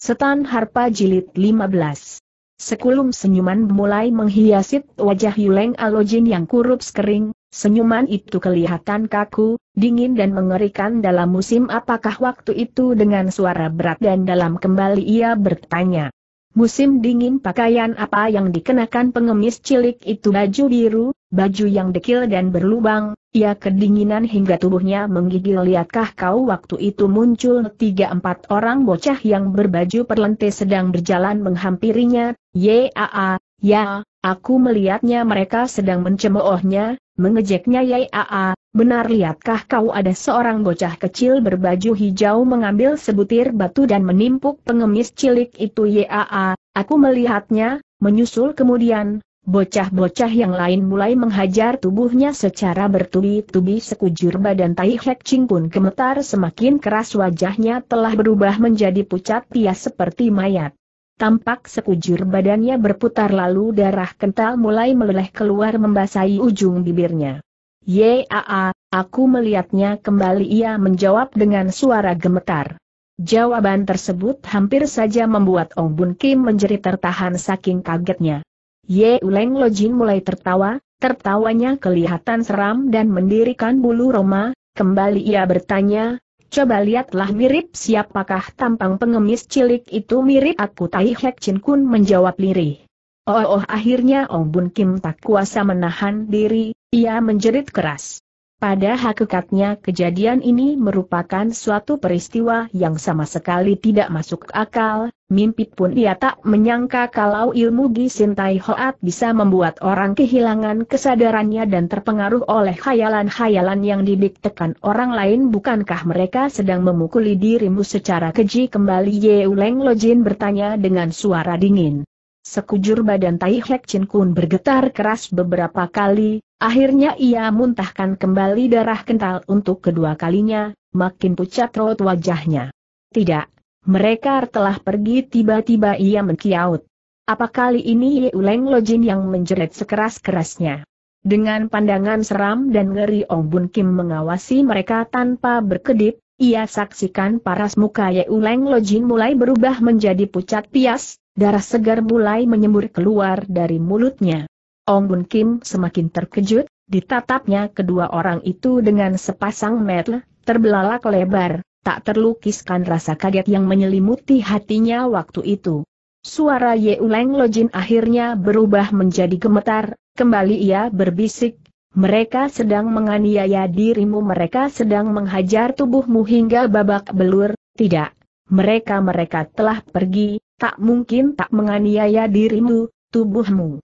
Setan Harpa Jilid 15 Sekulum senyuman mulai menghiasi wajah Yuleng Alojin yang kurup kering, senyuman itu kelihatan kaku, dingin dan mengerikan dalam musim apakah waktu itu dengan suara berat dan dalam kembali ia bertanya. Musim dingin pakaian apa yang dikenakan pengemis cilik itu baju biru, baju yang dekil dan berlubang, ia kedinginan hingga tubuhnya menggigil lihatkah kau waktu itu muncul tiga empat orang bocah yang berbaju perlente sedang berjalan menghampirinya, yaa, ya, aku melihatnya mereka sedang mencemoohnya, mengejeknya yaa, benar lihatkah kau ada seorang bocah kecil berbaju hijau mengambil sebutir batu dan menimpuk pengemis cilik itu yaa, aku melihatnya, menyusul kemudian, Bocah-bocah yang lain mulai menghajar tubuhnya secara bertubi-tubi sekujur badan Tai Hek Ching pun gemetar semakin keras wajahnya telah berubah menjadi pucat pias seperti mayat. Tampak sekujur badannya berputar lalu darah kental mulai meleleh keluar membasahi ujung bibirnya. Yaa, aku melihatnya kembali ia menjawab dengan suara gemetar. Jawaban tersebut hampir saja membuat Ong Bun Kim menjadi tertahan saking kagetnya. Ye Uleng Lojin mulai tertawa, tertawanya kelihatan seram dan mendirikan bulu Roma, kembali ia bertanya, coba lihatlah mirip siapakah tampang pengemis cilik itu mirip aku Tai Hek Chin Kun menjawab lirih. Oh, oh akhirnya Ong Bun Kim tak kuasa menahan diri, ia menjerit keras. Pada hakikatnya kejadian ini merupakan suatu peristiwa yang sama sekali tidak masuk akal, mimpi pun ia tak menyangka kalau ilmu Gisin Tai Hoat bisa membuat orang kehilangan kesadarannya dan terpengaruh oleh khayalan-khayalan yang didiktekan orang lain bukankah mereka sedang memukuli dirimu secara keji kembali Ye Uleng Lojin bertanya dengan suara dingin. Sekujur badan Tai Hek Chin Kun bergetar keras beberapa kali, Akhirnya ia muntahkan kembali darah kental untuk kedua kalinya, makin pucat rot wajahnya. Tidak, mereka telah pergi tiba-tiba ia mengkiaut. Apa kali ini Uleng Lojin yang menjerit sekeras-kerasnya. Dengan pandangan seram dan ngeri Ong Bun Kim mengawasi mereka tanpa berkedip, ia saksikan paras muka Uleng Lojin mulai berubah menjadi pucat pias, darah segar mulai menyembur keluar dari mulutnya. Ong Bun Kim semakin terkejut, ditatapnya kedua orang itu dengan sepasang mata, terbelalak lebar, tak terlukiskan rasa kaget yang menyelimuti hatinya waktu itu. Suara Ye Uleng Lojin akhirnya berubah menjadi gemetar, kembali ia berbisik, mereka sedang menganiaya dirimu mereka sedang menghajar tubuhmu hingga babak belur, tidak. Mereka-mereka telah pergi, tak mungkin tak menganiaya dirimu, tubuhmu.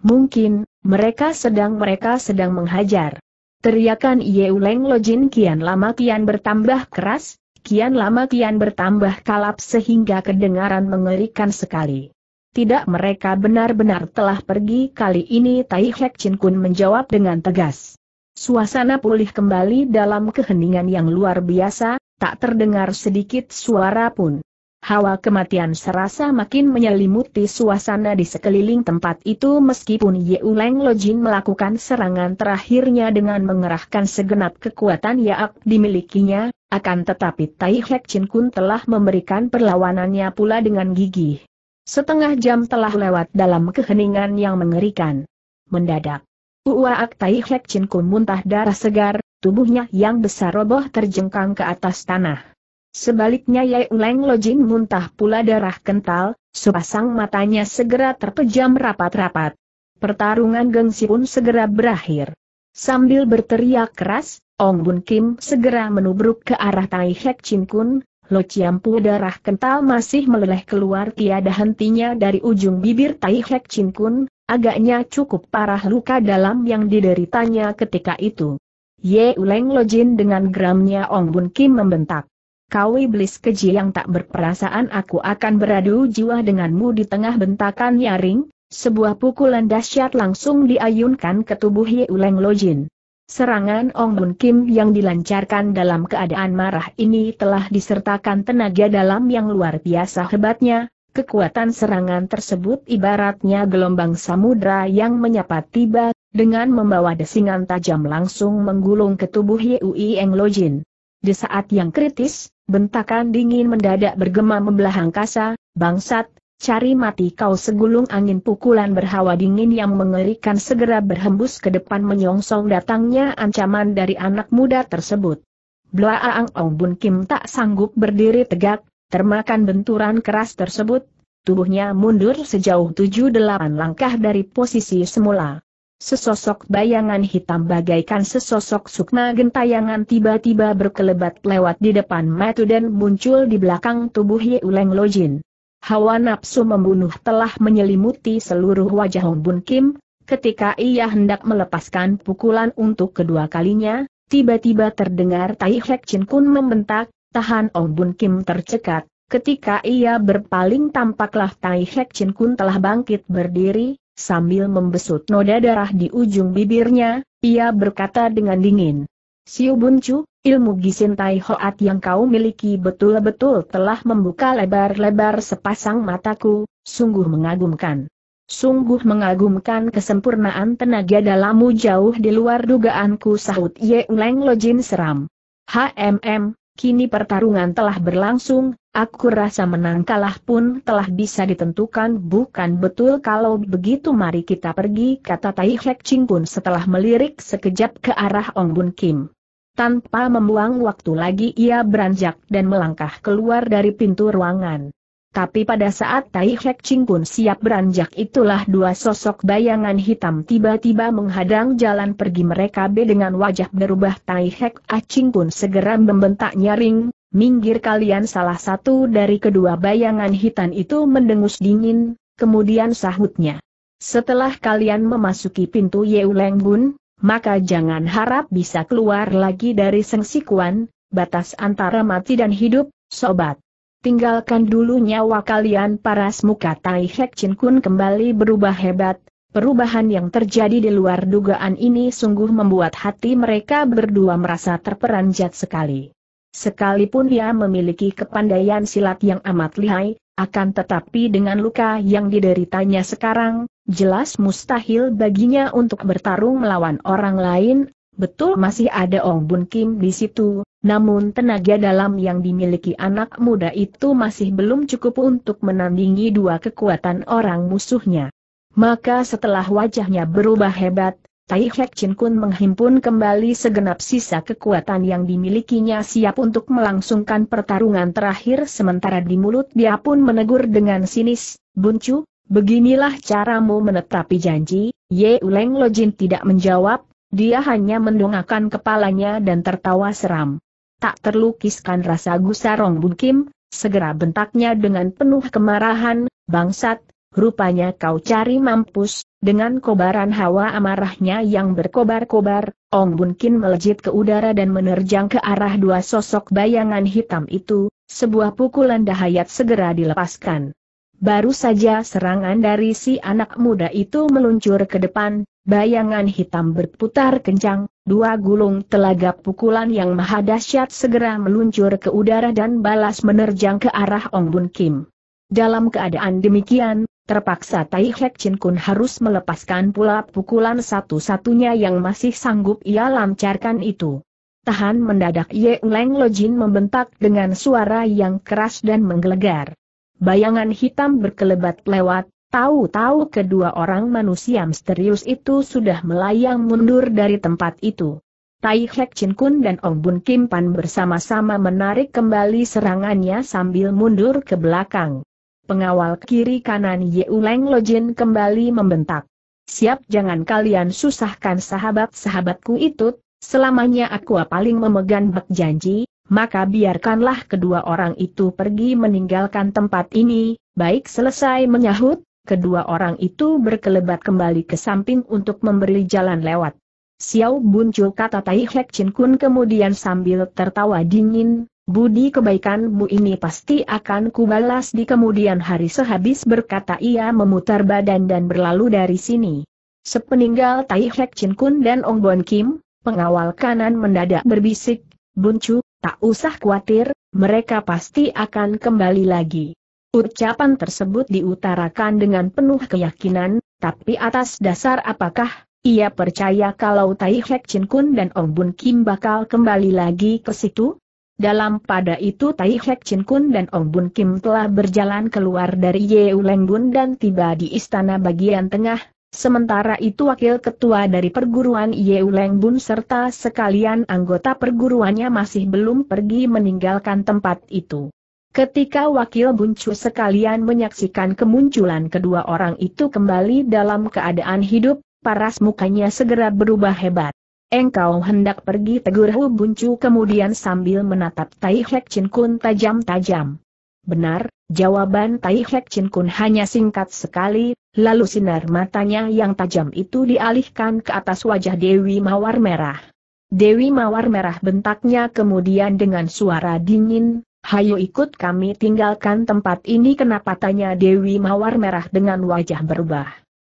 Mungkin, mereka sedang mereka sedang menghajar. Teriakan Yeuleng Lojin kian lama kian bertambah keras, kian lama kian bertambah kalap sehingga kedengaran mengerikan sekali. Tidak mereka benar-benar telah pergi kali ini Tai Hek Chin Kun menjawab dengan tegas. Suasana pulih kembali dalam keheningan yang luar biasa, tak terdengar sedikit suara pun. Hawa kematian serasa makin menyelimuti suasana di sekeliling tempat itu meskipun Yeuleng Lojin melakukan serangan terakhirnya dengan mengerahkan segenap kekuatan yang dimilikinya, akan tetapi Tai Hek Chin Kun telah memberikan perlawanannya pula dengan gigih. Setengah jam telah lewat dalam keheningan yang mengerikan. Mendadak, Uwaak Tai Hek Chin Kun muntah darah segar, tubuhnya yang besar roboh terjengkang ke atas tanah. Sebaliknya Yai Uleng Lojin muntah pula darah kental, sepasang matanya segera terpejam rapat-rapat. Pertarungan gengsi pun segera berakhir. Sambil berteriak keras, Ong Bun Kim segera menubruk ke arah Tai Hek Chin Kun, Lo Chiampu darah kental masih meleleh keluar tiada hentinya dari ujung bibir Tai Hek Chin Kun, agaknya cukup parah luka dalam yang dideritanya ketika itu. Ye Uleng Lojin dengan geramnya Ong Bun Kim membentak kau iblis keji yang tak berperasaan aku akan beradu jiwa denganmu di tengah bentakan nyaring, sebuah pukulan dahsyat langsung diayunkan ke tubuh Yeuleng Lojin. Serangan Ong Bun Kim yang dilancarkan dalam keadaan marah ini telah disertakan tenaga dalam yang luar biasa hebatnya, kekuatan serangan tersebut ibaratnya gelombang samudra yang menyapa tiba, dengan membawa desingan tajam langsung menggulung ke tubuh Yui Eng Lojin. Di saat yang kritis, Bentakan dingin mendadak bergema membelah angkasa, bangsat, cari mati kau segulung angin pukulan berhawa dingin yang mengerikan segera berhembus ke depan menyongsong datangnya ancaman dari anak muda tersebut. Blaaang Ong Bun Kim tak sanggup berdiri tegak, termakan benturan keras tersebut, tubuhnya mundur sejauh tujuh delapan langkah dari posisi semula. Sesosok bayangan hitam bagaikan sesosok sukma gentayangan tiba-tiba berkelebat lewat di depan Matu dan muncul di belakang tubuh Yeuleng Lojin. Hawa nafsu membunuh telah menyelimuti seluruh wajah Hong Bun Kim, ketika ia hendak melepaskan pukulan untuk kedua kalinya, tiba-tiba terdengar Tai Hek Chin Kun membentak, tahan Hong Bun Kim tercekat, ketika ia berpaling tampaklah Tai Hek Chin Kun telah bangkit berdiri, Sambil membesut noda darah di ujung bibirnya, ia berkata dengan dingin. Siu Buncu, ilmu Gisin Tai Hoat yang kau miliki betul-betul telah membuka lebar-lebar sepasang mataku, sungguh mengagumkan. Sungguh mengagumkan kesempurnaan tenaga dalammu jauh di luar dugaanku sahut Ye Leng Lojin seram. HMM, kini pertarungan telah berlangsung, aku rasa menang kalah pun telah bisa ditentukan bukan betul kalau begitu mari kita pergi kata Tai Hek Ching pun setelah melirik sekejap ke arah Ong Bun Kim. Tanpa membuang waktu lagi ia beranjak dan melangkah keluar dari pintu ruangan. Tapi pada saat Tai Hek Ching pun siap beranjak itulah dua sosok bayangan hitam tiba-tiba menghadang jalan pergi mereka B dengan wajah berubah Tai Hek Aching pun segera membentak nyaring, minggir kalian salah satu dari kedua bayangan hitam itu mendengus dingin, kemudian sahutnya. Setelah kalian memasuki pintu Leng Bun, maka jangan harap bisa keluar lagi dari sengsikuan, batas antara mati dan hidup, sobat tinggalkan dulu nyawa kalian para semuka Tai Hek Chin Kun kembali berubah hebat, perubahan yang terjadi di luar dugaan ini sungguh membuat hati mereka berdua merasa terperanjat sekali. Sekalipun dia memiliki kepandaian silat yang amat lihai, akan tetapi dengan luka yang dideritanya sekarang, jelas mustahil baginya untuk bertarung melawan orang lain, betul masih ada Ong Bun Kim di situ, namun tenaga dalam yang dimiliki anak muda itu masih belum cukup untuk menandingi dua kekuatan orang musuhnya. Maka setelah wajahnya berubah hebat, Tai Hek Chin Kun menghimpun kembali segenap sisa kekuatan yang dimilikinya siap untuk melangsungkan pertarungan terakhir sementara di mulut dia pun menegur dengan sinis, Chu, beginilah caramu menetapi janji, Ye Uleng Lojin tidak menjawab, dia hanya mendongakkan kepalanya dan tertawa seram. Tak terlukiskan rasa gusarong Bun Kim, segera bentaknya dengan penuh kemarahan, bangsat, rupanya kau cari mampus, dengan kobaran hawa amarahnya yang berkobar-kobar, Ong Bun Kim melejit ke udara dan menerjang ke arah dua sosok bayangan hitam itu, sebuah pukulan dahayat segera dilepaskan. Baru saja serangan dari si anak muda itu meluncur ke depan, bayangan hitam berputar kencang, dua gulung telaga pukulan yang maha dahsyat segera meluncur ke udara dan balas menerjang ke arah Ong Bun Kim. Dalam keadaan demikian, terpaksa Tai Hek Chin Kun harus melepaskan pula pukulan satu-satunya yang masih sanggup ia lancarkan itu. Tahan mendadak Ye Leng Jin membentak dengan suara yang keras dan menggelegar. Bayangan hitam berkelebat lewat, tahu-tahu kedua orang manusia misterius itu sudah melayang mundur dari tempat itu. Tai Hek Chin Kun dan Ong Bun Kim Pan bersama-sama menarik kembali serangannya sambil mundur ke belakang. Pengawal kiri kanan Ye Uleng Lo Jin kembali membentak. Siap jangan kalian susahkan sahabat-sahabatku itu, selamanya aku paling memegang bak janji, maka biarkanlah kedua orang itu pergi meninggalkan tempat ini, baik selesai menyahut, kedua orang itu berkelebat kembali ke samping untuk memberi jalan lewat. Xiao Buncu kata Tai Hek Chin Kun kemudian sambil tertawa dingin, budi kebaikanmu ini pasti akan kubalas di kemudian hari sehabis berkata ia memutar badan dan berlalu dari sini. Sepeninggal Tai Hek Chin Kun dan Ong Bon Kim, pengawal kanan mendadak berbisik, Buncu, tak usah khawatir, mereka pasti akan kembali lagi. Ucapan tersebut diutarakan dengan penuh keyakinan, tapi atas dasar apakah ia percaya kalau Tai Hek Chin Kun dan Ong Bun Kim bakal kembali lagi ke situ? Dalam pada itu Tai Hek Chin Kun dan Ong Bun Kim telah berjalan keluar dari Ye Uleng Bun dan tiba di istana bagian tengah, Sementara itu wakil ketua dari perguruan Yeu Leng Bun serta sekalian anggota perguruannya masih belum pergi meninggalkan tempat itu. Ketika wakil buncu sekalian menyaksikan kemunculan kedua orang itu kembali dalam keadaan hidup, paras mukanya segera berubah hebat. Engkau hendak pergi tegur Hu Buncu kemudian sambil menatap Tai Hek Chin Kun tajam-tajam. Benar, jawaban Tai Hek Chin Kun hanya singkat sekali, Lalu sinar matanya yang tajam itu dialihkan ke atas wajah Dewi Mawar Merah. Dewi Mawar Merah bentaknya kemudian dengan suara dingin, Hayo ikut kami tinggalkan tempat ini kenapa tanya Dewi Mawar Merah dengan wajah berubah.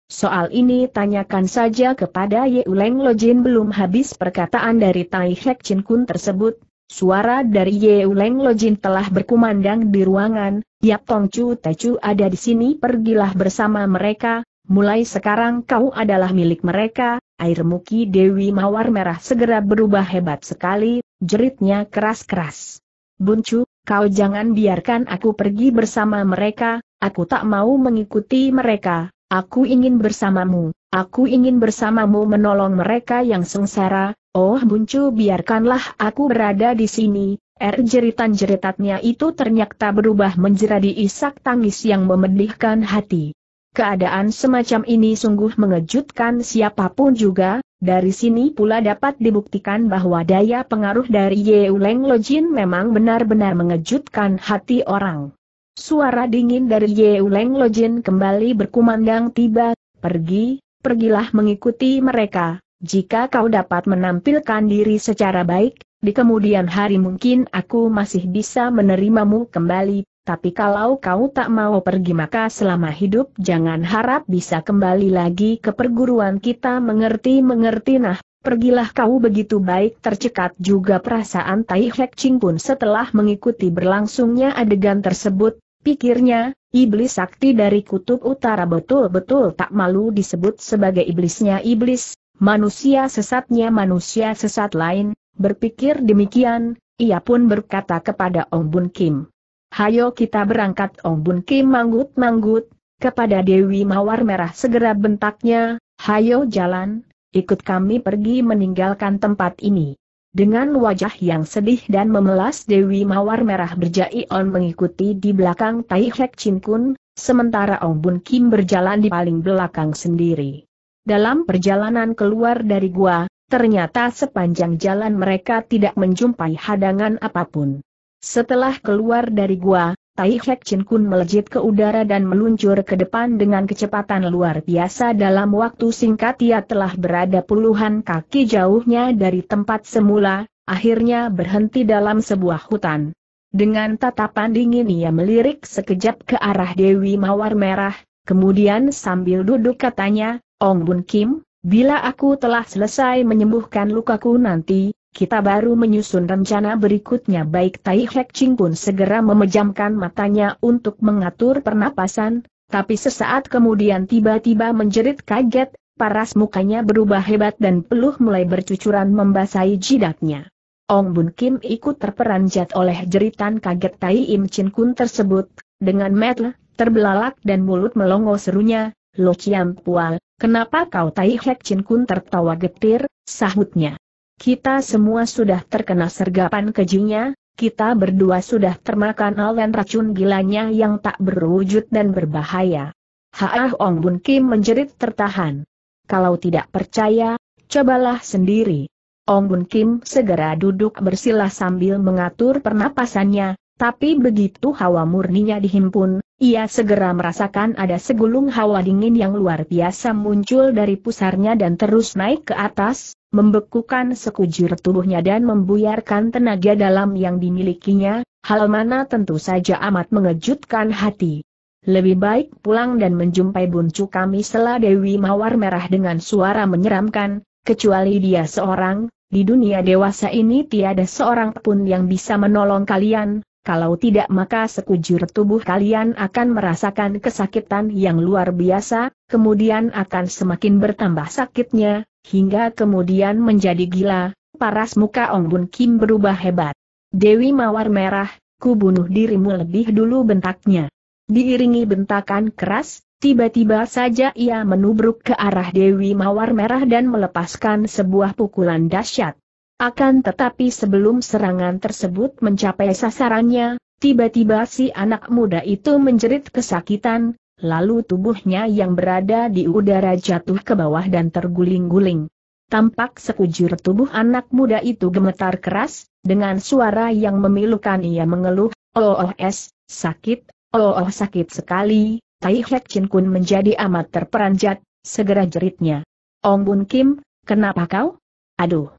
Soal ini tanyakan saja kepada Ye Uleng Lojin belum habis perkataan dari Tai Hek Chin Kun tersebut, Suara dari Yeuleng Lojin telah berkumandang di ruangan, Yap Tong Chu Techu ada di sini pergilah bersama mereka, mulai sekarang kau adalah milik mereka, air muki Dewi Mawar Merah segera berubah hebat sekali, jeritnya keras-keras. Buncu, kau jangan biarkan aku pergi bersama mereka, aku tak mau mengikuti mereka, aku ingin bersamamu. Aku ingin bersamamu menolong mereka yang sengsara, oh buncu biarkanlah aku berada di sini, Er jeritan-jeritatnya itu ternyata berubah menjadi isak tangis yang memedihkan hati. Keadaan semacam ini sungguh mengejutkan siapapun juga, dari sini pula dapat dibuktikan bahwa daya pengaruh dari Yeuleng Lojin memang benar-benar mengejutkan hati orang. Suara dingin dari Yeuleng Lojin kembali berkumandang tiba, pergi, pergilah mengikuti mereka. Jika kau dapat menampilkan diri secara baik, di kemudian hari mungkin aku masih bisa menerimamu kembali, tapi kalau kau tak mau pergi maka selama hidup jangan harap bisa kembali lagi ke perguruan kita mengerti-mengerti nah, pergilah kau begitu baik tercekat juga perasaan Tai Hek Ching pun setelah mengikuti berlangsungnya adegan tersebut, Pikirnya, iblis sakti dari kutub utara betul-betul tak malu disebut sebagai iblisnya iblis, manusia sesatnya manusia sesat lain, berpikir demikian, ia pun berkata kepada Ong Bun Kim. Hayo kita berangkat Ong Bun Kim manggut-manggut, kepada Dewi Mawar Merah segera bentaknya, hayo jalan, ikut kami pergi meninggalkan tempat ini. Dengan wajah yang sedih dan memelas Dewi Mawar Merah berjai on mengikuti di belakang Tai Hek Chin Kun, sementara Ong Bun Kim berjalan di paling belakang sendiri. Dalam perjalanan keluar dari gua, ternyata sepanjang jalan mereka tidak menjumpai hadangan apapun. Setelah keluar dari gua, Tai Hek Chin Kun melejit ke udara dan meluncur ke depan dengan kecepatan luar biasa dalam waktu singkat ia telah berada puluhan kaki jauhnya dari tempat semula, akhirnya berhenti dalam sebuah hutan. Dengan tatapan dingin ia melirik sekejap ke arah Dewi Mawar Merah, kemudian sambil duduk katanya, Ong Bun Kim, bila aku telah selesai menyembuhkan lukaku nanti, kita baru menyusun rencana berikutnya baik Tai Hek Ching pun segera memejamkan matanya untuk mengatur pernapasan, tapi sesaat kemudian tiba-tiba menjerit kaget, paras mukanya berubah hebat dan peluh mulai bercucuran membasahi jidatnya. Ong Bun Kim ikut terperanjat oleh jeritan kaget Tai Im Chin Kun tersebut, dengan metel, terbelalak dan mulut melongo serunya, Lo Chiam Pual, kenapa kau Tai Hek Chin Kun tertawa getir, sahutnya. Kita semua sudah terkena sergapan kejunya. kita berdua sudah termakan oleh racun gilanya yang tak berwujud dan berbahaya. Haah Ong Bun Kim menjerit tertahan. Kalau tidak percaya, cobalah sendiri. Ong Bun Kim segera duduk bersila sambil mengatur pernapasannya, tapi begitu hawa murninya dihimpun, ia segera merasakan ada segulung hawa dingin yang luar biasa muncul dari pusarnya dan terus naik ke atas, membekukan sekujur tubuhnya dan membuyarkan tenaga dalam yang dimilikinya, hal mana tentu saja amat mengejutkan hati. Lebih baik pulang dan menjumpai buncu kami setelah Dewi Mawar Merah dengan suara menyeramkan, kecuali dia seorang, di dunia dewasa ini tiada seorang pun yang bisa menolong kalian, kalau tidak maka sekujur tubuh kalian akan merasakan kesakitan yang luar biasa, kemudian akan semakin bertambah sakitnya, hingga kemudian menjadi gila, paras muka Ong Bun Kim berubah hebat. Dewi Mawar Merah, ku bunuh dirimu lebih dulu bentaknya. Diiringi bentakan keras, tiba-tiba saja ia menubruk ke arah Dewi Mawar Merah dan melepaskan sebuah pukulan dahsyat. Akan tetapi sebelum serangan tersebut mencapai sasarannya, tiba-tiba si anak muda itu menjerit kesakitan, lalu tubuhnya yang berada di udara jatuh ke bawah dan terguling-guling. Tampak sekujur tubuh anak muda itu gemetar keras, dengan suara yang memilukan ia mengeluh, oh, oh es, sakit, oh, oh sakit sekali, Tai Hek Chin Kun menjadi amat terperanjat, segera jeritnya. Ong Bun Kim, kenapa kau? Aduh!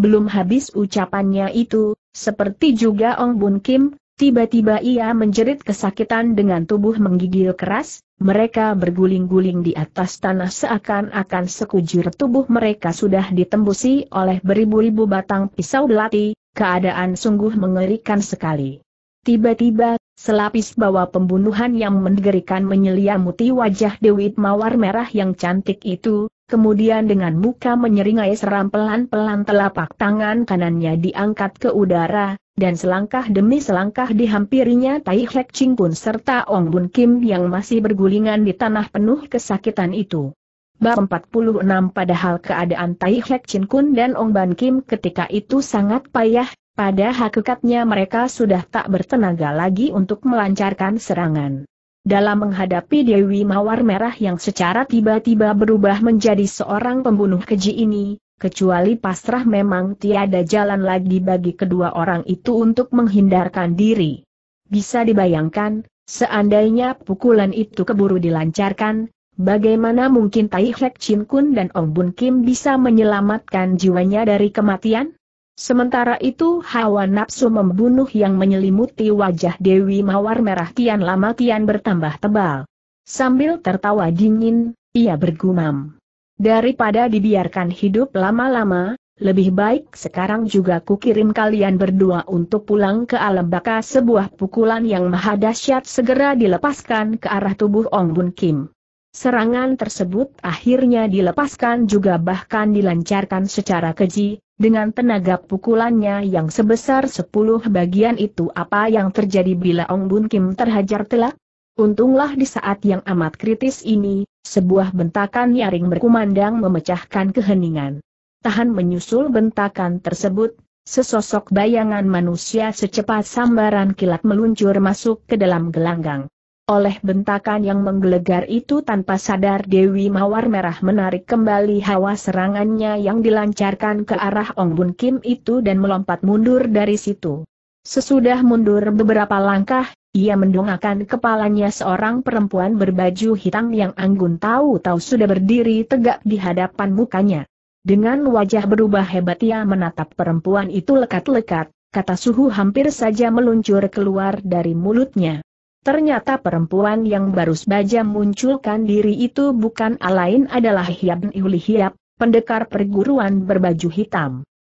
Belum habis ucapannya itu, seperti juga Ong Bun Kim, tiba-tiba ia menjerit kesakitan dengan tubuh menggigil keras, mereka berguling-guling di atas tanah seakan-akan sekujur tubuh mereka sudah ditembusi oleh beribu-ribu batang pisau belati, keadaan sungguh mengerikan sekali. Tiba-tiba, Selapis bawah pembunuhan yang mendegerikan menyelimuti wajah Dewi Mawar merah yang cantik itu, kemudian dengan muka menyeringai seram pelan-pelan telapak tangan kanannya diangkat ke udara, dan selangkah demi selangkah dihampirinya Tai Hek Ching pun serta Ong Bun Kim yang masih bergulingan di tanah penuh kesakitan itu. Bab 46 Padahal keadaan Tai Hek Chin Kun dan Ong Ban Kim ketika itu sangat payah, pada hakikatnya mereka sudah tak bertenaga lagi untuk melancarkan serangan. Dalam menghadapi Dewi Mawar Merah yang secara tiba-tiba berubah menjadi seorang pembunuh keji ini, kecuali pasrah memang tiada jalan lagi bagi kedua orang itu untuk menghindarkan diri. Bisa dibayangkan, seandainya pukulan itu keburu dilancarkan, bagaimana mungkin Tai Hek Chin Kun dan Ong Bun Kim bisa menyelamatkan jiwanya dari kematian? Sementara itu hawa nafsu membunuh yang menyelimuti wajah Dewi Mawar Merah kian lama kian bertambah tebal. Sambil tertawa dingin, ia bergumam. Daripada dibiarkan hidup lama-lama, lebih baik sekarang juga kukirim kalian berdua untuk pulang ke alam baka sebuah pukulan yang maha dahsyat segera dilepaskan ke arah tubuh Ong Bun Kim. Serangan tersebut akhirnya dilepaskan juga bahkan dilancarkan secara keji, dengan tenaga pukulannya yang sebesar sepuluh bagian itu apa yang terjadi bila Ong Bun Kim terhajar telak? Untunglah di saat yang amat kritis ini, sebuah bentakan nyaring berkumandang memecahkan keheningan. Tahan menyusul bentakan tersebut, sesosok bayangan manusia secepat sambaran kilat meluncur masuk ke dalam gelanggang. Oleh bentakan yang menggelegar itu tanpa sadar Dewi Mawar Merah menarik kembali hawa serangannya yang dilancarkan ke arah Ong Bun Kim itu dan melompat mundur dari situ. Sesudah mundur beberapa langkah, ia mendongakkan kepalanya seorang perempuan berbaju hitam yang anggun tahu-tahu sudah berdiri tegak di hadapan mukanya. Dengan wajah berubah hebat ia menatap perempuan itu lekat-lekat, kata suhu hampir saja meluncur keluar dari mulutnya. Ternyata perempuan yang baru saja munculkan diri itu bukan lain adalah Hiab Nihuli pendekar perguruan berbaju hitam.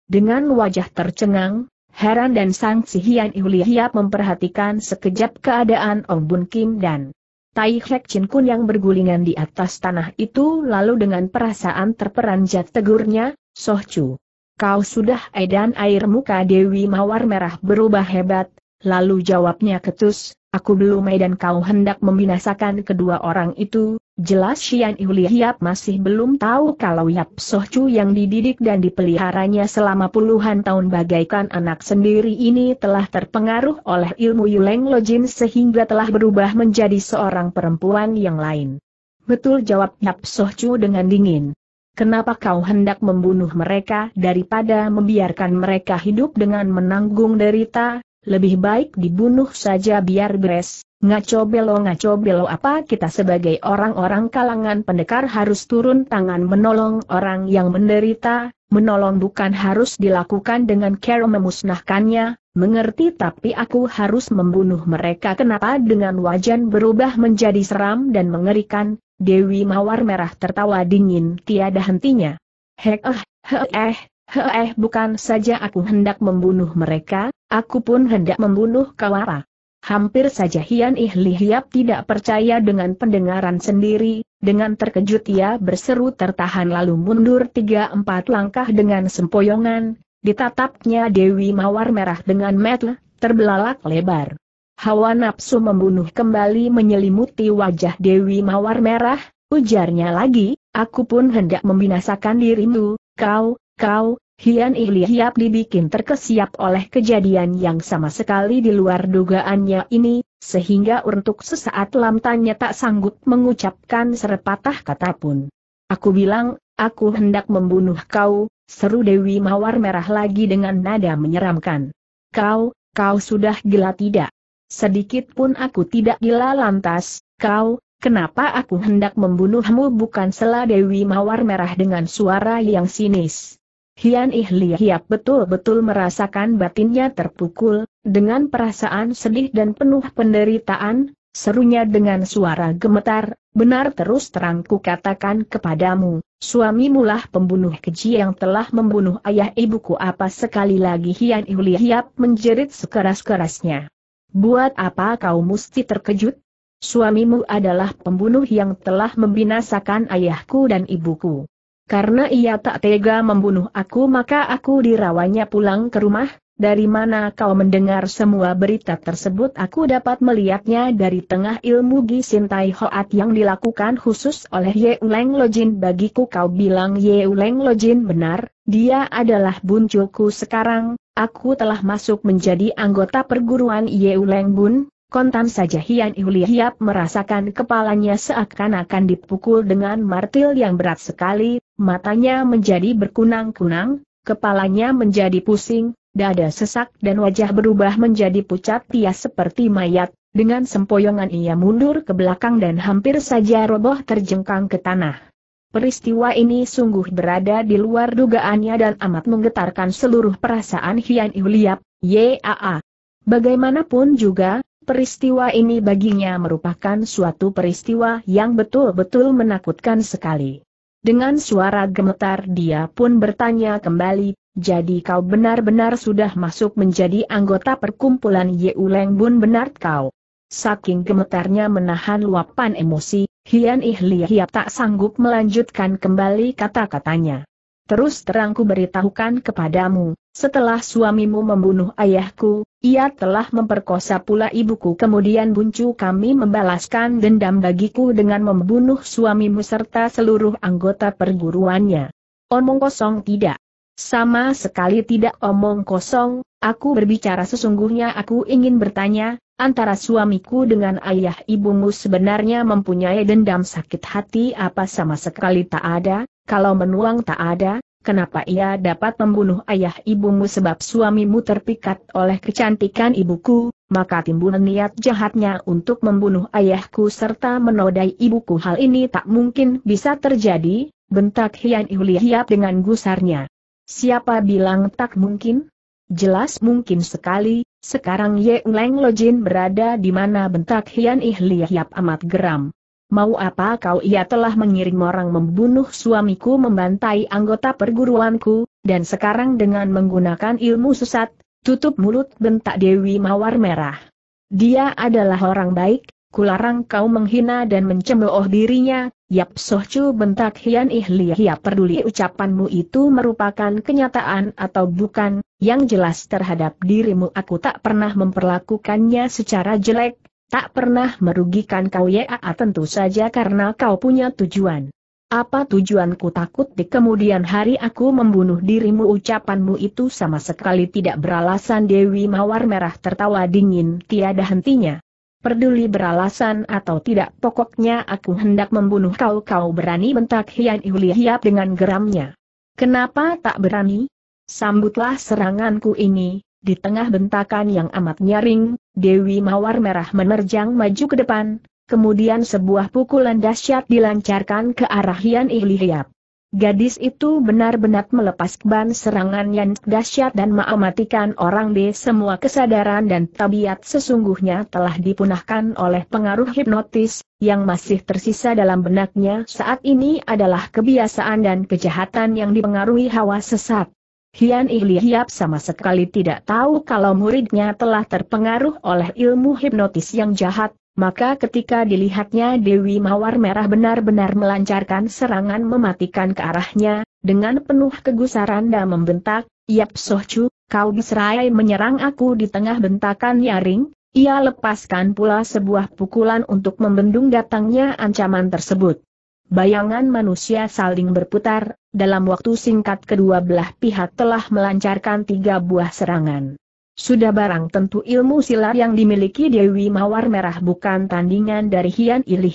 Dengan wajah tercengang, heran dan Sang Sihian Yuli memperhatikan sekejap keadaan Ong Bun Kim dan Tai Hek Chin Kun yang bergulingan di atas tanah itu lalu dengan perasaan terperanjat tegurnya, Soh Chu. Kau sudah edan air muka Dewi Mawar Merah berubah hebat, lalu jawabnya ketus, Aku belumai dan kau hendak membinasakan kedua orang itu, jelas Xian Yuli Hiap masih belum tahu kalau Yap Sohcu yang dididik dan dipeliharanya selama puluhan tahun bagaikan anak sendiri ini telah terpengaruh oleh ilmu Yuleng Lojin sehingga telah berubah menjadi seorang perempuan yang lain. Betul jawab Yap Sohcu dengan dingin. Kenapa kau hendak membunuh mereka daripada membiarkan mereka hidup dengan menanggung derita, lebih baik dibunuh saja biar beres, ngaco belo ngaco belo apa kita sebagai orang-orang kalangan pendekar harus turun tangan menolong orang yang menderita, menolong bukan harus dilakukan dengan cara memusnahkannya, mengerti tapi aku harus membunuh mereka kenapa dengan wajan berubah menjadi seram dan mengerikan, Dewi Mawar Merah tertawa dingin tiada hentinya. Hek eh, hek eh, Heeh, bukan saja aku hendak membunuh mereka, aku pun hendak membunuh Kawara. Hampir saja Hian Ihlihiap tidak percaya dengan pendengaran sendiri, dengan terkejut ia berseru tertahan lalu mundur tiga empat langkah dengan sempoyongan, ditatapnya Dewi Mawar Merah dengan metu, terbelalak lebar. Hawa nafsu membunuh kembali menyelimuti wajah Dewi Mawar Merah, ujarnya lagi, aku pun hendak membinasakan dirimu, kau, Kau, Hian Ilihiap dibikin terkesiap oleh kejadian yang sama sekali di luar dugaannya ini, sehingga untuk sesaat lam tanya tak sanggup mengucapkan serepatah kata pun. Aku bilang, aku hendak membunuh kau, seru Dewi Mawar Merah lagi dengan nada menyeramkan. Kau, kau sudah gila tidak? Sedikit pun aku tidak gila lantas, kau, kenapa aku hendak membunuhmu bukan selah Dewi Mawar Merah dengan suara yang sinis. Hian Ihli Hiap betul-betul merasakan batinnya terpukul, dengan perasaan sedih dan penuh penderitaan, serunya dengan suara gemetar, benar terus terang ku katakan kepadamu, suamimulah pembunuh keji yang telah membunuh ayah ibuku apa sekali lagi Hian Ihli Hiap menjerit sekeras-kerasnya. Buat apa kau mesti terkejut? Suamimu adalah pembunuh yang telah membinasakan ayahku dan ibuku. Karena ia tak tega membunuh aku maka aku dirawanya pulang ke rumah, dari mana kau mendengar semua berita tersebut aku dapat melihatnya dari tengah ilmu gisintai Hoat yang dilakukan khusus oleh Ye Uleng Lojin bagiku kau bilang Ye Uleng Lojin benar, dia adalah buncuku sekarang, aku telah masuk menjadi anggota perguruan Ye Uleng Bun, Kontan saja Hian Ihuli merasakan kepalanya seakan-akan dipukul dengan martil yang berat sekali, matanya menjadi berkunang-kunang, kepalanya menjadi pusing, dada sesak dan wajah berubah menjadi pucat pias seperti mayat, dengan sempoyongan ia mundur ke belakang dan hampir saja roboh terjengkang ke tanah. Peristiwa ini sungguh berada di luar dugaannya dan amat menggetarkan seluruh perasaan Hian Ihliap, YAA. Bagaimanapun juga, Peristiwa ini baginya merupakan suatu peristiwa yang betul-betul menakutkan sekali. Dengan suara gemetar dia pun bertanya kembali, jadi kau benar-benar sudah masuk menjadi anggota perkumpulan Yeuleng Bun benar kau? Saking gemetarnya menahan luapan emosi, Hian Ihli Hiap tak sanggup melanjutkan kembali kata-katanya. Terus terangku beritahukan kepadamu, setelah suamimu membunuh ayahku, ia telah memperkosa pula ibuku kemudian buncu kami membalaskan dendam bagiku dengan membunuh suamimu serta seluruh anggota perguruannya. Omong kosong tidak. Sama sekali tidak omong kosong, aku berbicara sesungguhnya aku ingin bertanya, antara suamiku dengan ayah ibumu sebenarnya mempunyai dendam sakit hati apa sama sekali tak ada? Kalau menuang tak ada, kenapa ia dapat membunuh ayah ibumu sebab suamimu terpikat oleh kecantikan ibuku, maka timbul niat jahatnya untuk membunuh ayahku serta menodai ibuku hal ini tak mungkin bisa terjadi, bentak Hian Iulihiap dengan gusarnya. Siapa bilang tak mungkin? Jelas mungkin sekali, sekarang Ye Leng Lojin berada di mana bentak Hian Ihliahiap amat geram mau apa kau ia telah mengirim orang membunuh suamiku membantai anggota perguruanku, dan sekarang dengan menggunakan ilmu sesat, tutup mulut bentak Dewi Mawar Merah. Dia adalah orang baik, kularang kau menghina dan mencemooh dirinya, Yap Sohcu bentak Hian Ya, peduli ucapanmu itu merupakan kenyataan atau bukan, yang jelas terhadap dirimu aku tak pernah memperlakukannya secara jelek, Tak pernah merugikan kau ya ah, tentu saja karena kau punya tujuan. Apa tujuanku takut di kemudian hari aku membunuh dirimu ucapanmu itu sama sekali tidak beralasan Dewi Mawar Merah tertawa dingin tiada hentinya. Peduli beralasan atau tidak pokoknya aku hendak membunuh kau kau berani bentak Hian Iulia dengan geramnya. Kenapa tak berani? Sambutlah seranganku ini, di tengah bentakan yang amat nyaring, Dewi Mawar Merah menerjang maju ke depan, kemudian sebuah pukulan dahsyat dilancarkan ke arah Yan Ilihiap. Gadis itu benar-benar melepas ban serangan yang dahsyat dan mengamatikan orang B semua kesadaran dan tabiat sesungguhnya telah dipunahkan oleh pengaruh hipnotis, yang masih tersisa dalam benaknya saat ini adalah kebiasaan dan kejahatan yang dipengaruhi hawa sesat. Hian Ili Hiap sama sekali tidak tahu kalau muridnya telah terpengaruh oleh ilmu hipnotis yang jahat, maka ketika dilihatnya Dewi Mawar Merah benar-benar melancarkan serangan mematikan ke arahnya, dengan penuh kegusaran dan membentak, Yap Sohcu, kau diserai menyerang aku di tengah bentakan Yaring, ia lepaskan pula sebuah pukulan untuk membendung datangnya ancaman tersebut. Bayangan manusia saling berputar, dalam waktu singkat kedua belah pihak telah melancarkan tiga buah serangan. Sudah barang tentu ilmu silat yang dimiliki Dewi Mawar Merah bukan tandingan dari Hian Ili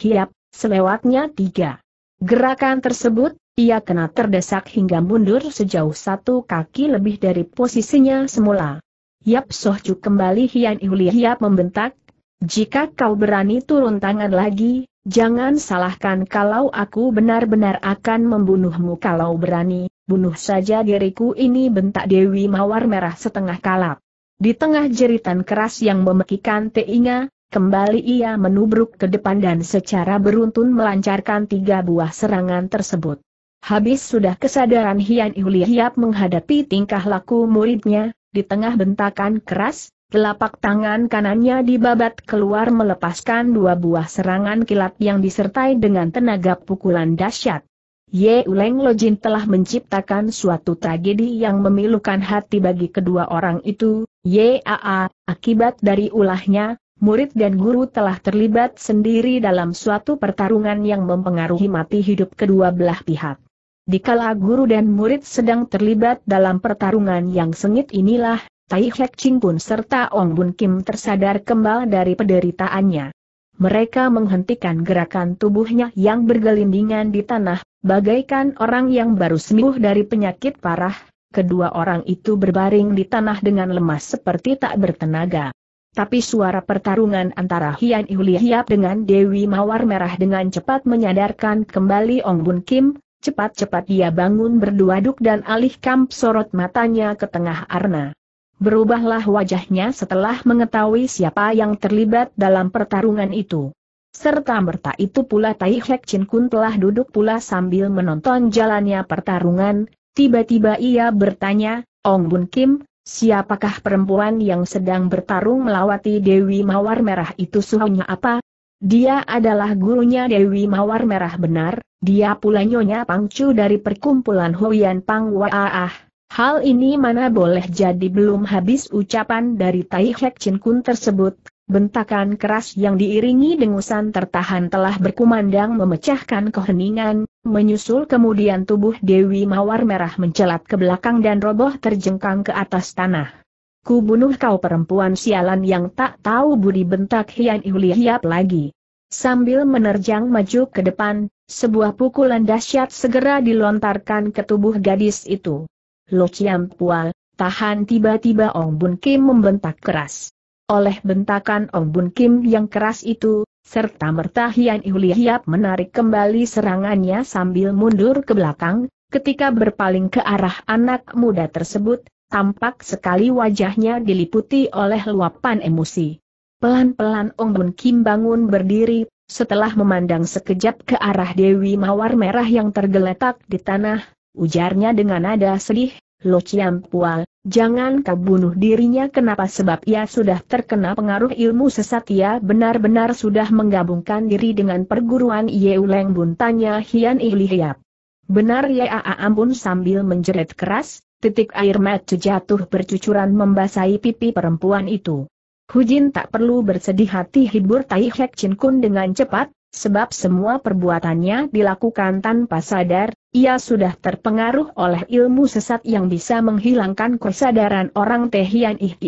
selewatnya tiga. Gerakan tersebut, ia kena terdesak hingga mundur sejauh satu kaki lebih dari posisinya semula. Yap Sohju kembali Hian Ili membentak, jika kau berani turun tangan lagi, jangan salahkan kalau aku benar-benar akan membunuhmu kalau berani, bunuh saja diriku ini bentak Dewi Mawar Merah setengah kalap. Di tengah jeritan keras yang memekikan teinga, kembali ia menubruk ke depan dan secara beruntun melancarkan tiga buah serangan tersebut. Habis sudah kesadaran Hian Yuliap menghadapi tingkah laku muridnya, di tengah bentakan keras, Telapak tangan kanannya dibabat keluar melepaskan dua buah serangan kilat yang disertai dengan tenaga pukulan dahsyat. Ye Uleng Lojin telah menciptakan suatu tragedi yang memilukan hati bagi kedua orang itu, Yaa, akibat dari ulahnya, murid dan guru telah terlibat sendiri dalam suatu pertarungan yang mempengaruhi mati hidup kedua belah pihak. Dikala guru dan murid sedang terlibat dalam pertarungan yang sengit inilah, Tai Hek Ching pun serta Ong Bun Kim tersadar kembali dari penderitaannya. Mereka menghentikan gerakan tubuhnya yang bergelindingan di tanah, bagaikan orang yang baru sembuh dari penyakit parah. Kedua orang itu berbaring di tanah dengan lemas seperti tak bertenaga. Tapi suara pertarungan antara Hian Yuli Hiap dengan Dewi Mawar Merah dengan cepat menyadarkan kembali Ong Bun Kim, cepat-cepat dia bangun berdua duk dan alihkan sorot matanya ke tengah Arna. Berubahlah wajahnya setelah mengetahui siapa yang terlibat dalam pertarungan itu. Serta merta itu pula Tai Hek Chin Kun telah duduk pula sambil menonton jalannya pertarungan, tiba-tiba ia bertanya, Ong Bun Kim, siapakah perempuan yang sedang bertarung melawati Dewi Mawar Merah itu suhunya apa? Dia adalah gurunya Dewi Mawar Merah benar, dia pula Nyonya Pangcu dari perkumpulan Huyan Pang Ah! Hal ini mana boleh jadi belum habis ucapan dari Tai Hek Chin Kun tersebut, bentakan keras yang diiringi dengusan tertahan telah berkumandang memecahkan keheningan, menyusul kemudian tubuh Dewi Mawar Merah mencelat ke belakang dan roboh terjengkang ke atas tanah. Ku bunuh kau perempuan sialan yang tak tahu budi bentak Hian Yuli Hiap lagi. Sambil menerjang maju ke depan, sebuah pukulan dahsyat segera dilontarkan ke tubuh gadis itu. Lo Chiam Pual, tahan tiba-tiba Ong Bun Kim membentak keras. Oleh bentakan Ong Bun Kim yang keras itu, serta merta Hian Ihuli menarik kembali serangannya sambil mundur ke belakang, ketika berpaling ke arah anak muda tersebut, tampak sekali wajahnya diliputi oleh luapan emosi. Pelan-pelan Ong Bun Kim bangun berdiri, setelah memandang sekejap ke arah Dewi Mawar Merah yang tergeletak di tanah, Ujarnya dengan nada sedih, Lo Chiam Pual, jangan kau bunuh dirinya kenapa sebab ia sudah terkena pengaruh ilmu sesat ia benar-benar sudah menggabungkan diri dengan perguruan Ye Leng Bun tanya Hian Ihli Hiap. Benar ya Aa ampun sambil menjerit keras, titik air mata jatuh bercucuran membasahi pipi perempuan itu. Hujin tak perlu bersedih hati hibur Tai Hek Chin Kun dengan cepat, sebab semua perbuatannya dilakukan tanpa sadar, ia sudah terpengaruh oleh ilmu sesat yang bisa menghilangkan kesadaran orang Tehian Ih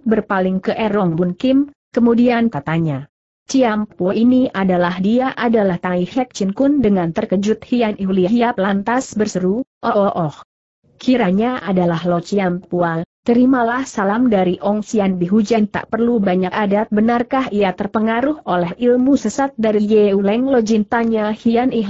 berpaling ke Erong Bun Kim, kemudian katanya. Ciampu ini adalah dia adalah Tai Hek Chin Kun dengan terkejut Hian Ih lantas berseru, oh oh oh. Kiranya adalah Lo Ciampua, terimalah salam dari Ong Sian Bihujan tak perlu banyak adat benarkah ia terpengaruh oleh ilmu sesat dari Ye Uleng Lo Jin tanya Hian Ih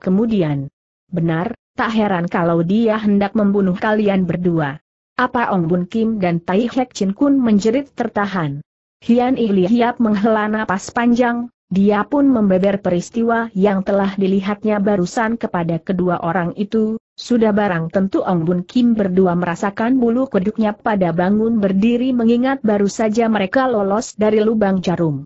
kemudian. Benar, tak heran kalau dia hendak membunuh kalian berdua. Apa Ong Bun Kim dan Tai Hek Chin Kun menjerit tertahan. Hian Ihli Hiap menghela napas panjang, dia pun membeber peristiwa yang telah dilihatnya barusan kepada kedua orang itu, sudah barang tentu Ong Bun Kim berdua merasakan bulu kuduknya pada bangun berdiri mengingat baru saja mereka lolos dari lubang jarum.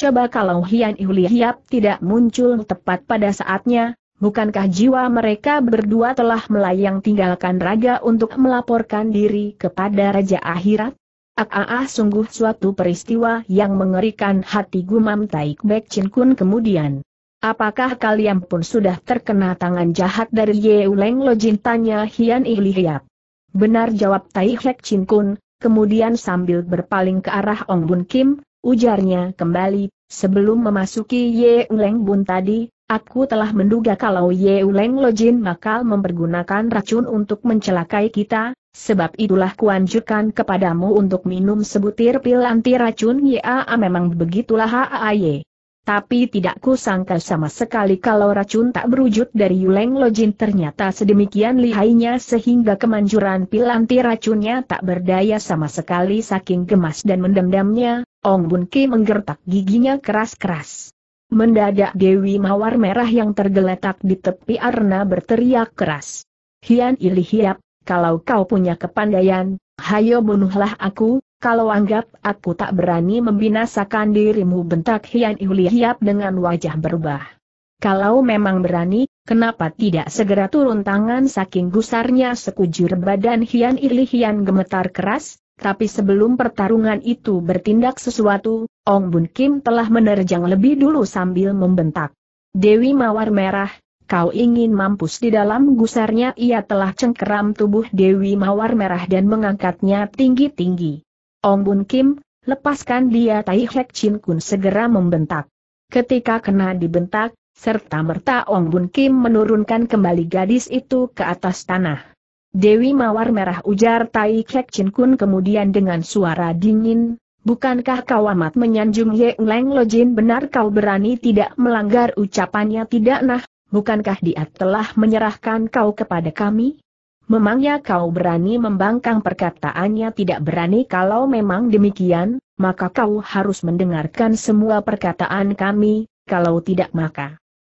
Coba kalau Hian Ihli Hiap tidak muncul tepat pada saatnya, bukankah jiwa mereka berdua telah melayang tinggalkan raga untuk melaporkan diri kepada Raja Akhirat? Ah, sungguh suatu peristiwa yang mengerikan hati gumam Taik Bek Chin Kun kemudian. Apakah kalian pun sudah terkena tangan jahat dari Ye Yeuleng Lojin tanya Hian Ilihiap. Benar jawab Taik Bek Chin Kun, kemudian sambil berpaling ke arah Ong Bun Kim, ujarnya kembali, sebelum memasuki Yeuleng Bun tadi, Aku telah menduga kalau Yeuleng Lojin bakal mempergunakan racun untuk mencelakai kita, sebab itulah kuanjurkan kepadamu untuk minum sebutir pil anti racun Yaa memang begitulah Haaye. Tapi tidak kusangka sama sekali kalau racun tak berwujud dari Yuleng Lojin ternyata sedemikian lihainya sehingga kemanjuran pil anti racunnya tak berdaya sama sekali saking gemas dan mendendamnya, Ong Bun Ki menggertak giginya keras-keras. Mendadak Dewi Mawar Merah yang tergeletak di tepi arna berteriak keras. Hian Ili kalau kau punya kepandaian, hayo bunuhlah aku, kalau anggap aku tak berani membinasakan dirimu bentak Hian Ili dengan wajah berubah. Kalau memang berani, kenapa tidak segera turun tangan saking gusarnya sekujur badan Hian Ili gemetar keras, tapi sebelum pertarungan itu bertindak sesuatu, Ong Bun Kim telah menerjang lebih dulu sambil membentak. Dewi Mawar Merah, kau ingin mampus di dalam gusarnya ia telah cengkeram tubuh Dewi Mawar Merah dan mengangkatnya tinggi-tinggi. Ong Bun Kim, lepaskan dia Tai Hek Chin Kun segera membentak. Ketika kena dibentak, serta merta Ong Bun Kim menurunkan kembali gadis itu ke atas tanah. Dewi Mawar Merah ujar Tai Kek Chin Kun kemudian dengan suara dingin, Bukankah kau amat menyanjung Ye Leng Lo Jin? benar kau berani tidak melanggar ucapannya tidak nah, bukankah dia telah menyerahkan kau kepada kami? Memangnya kau berani membangkang perkataannya tidak berani kalau memang demikian, maka kau harus mendengarkan semua perkataan kami, kalau tidak maka.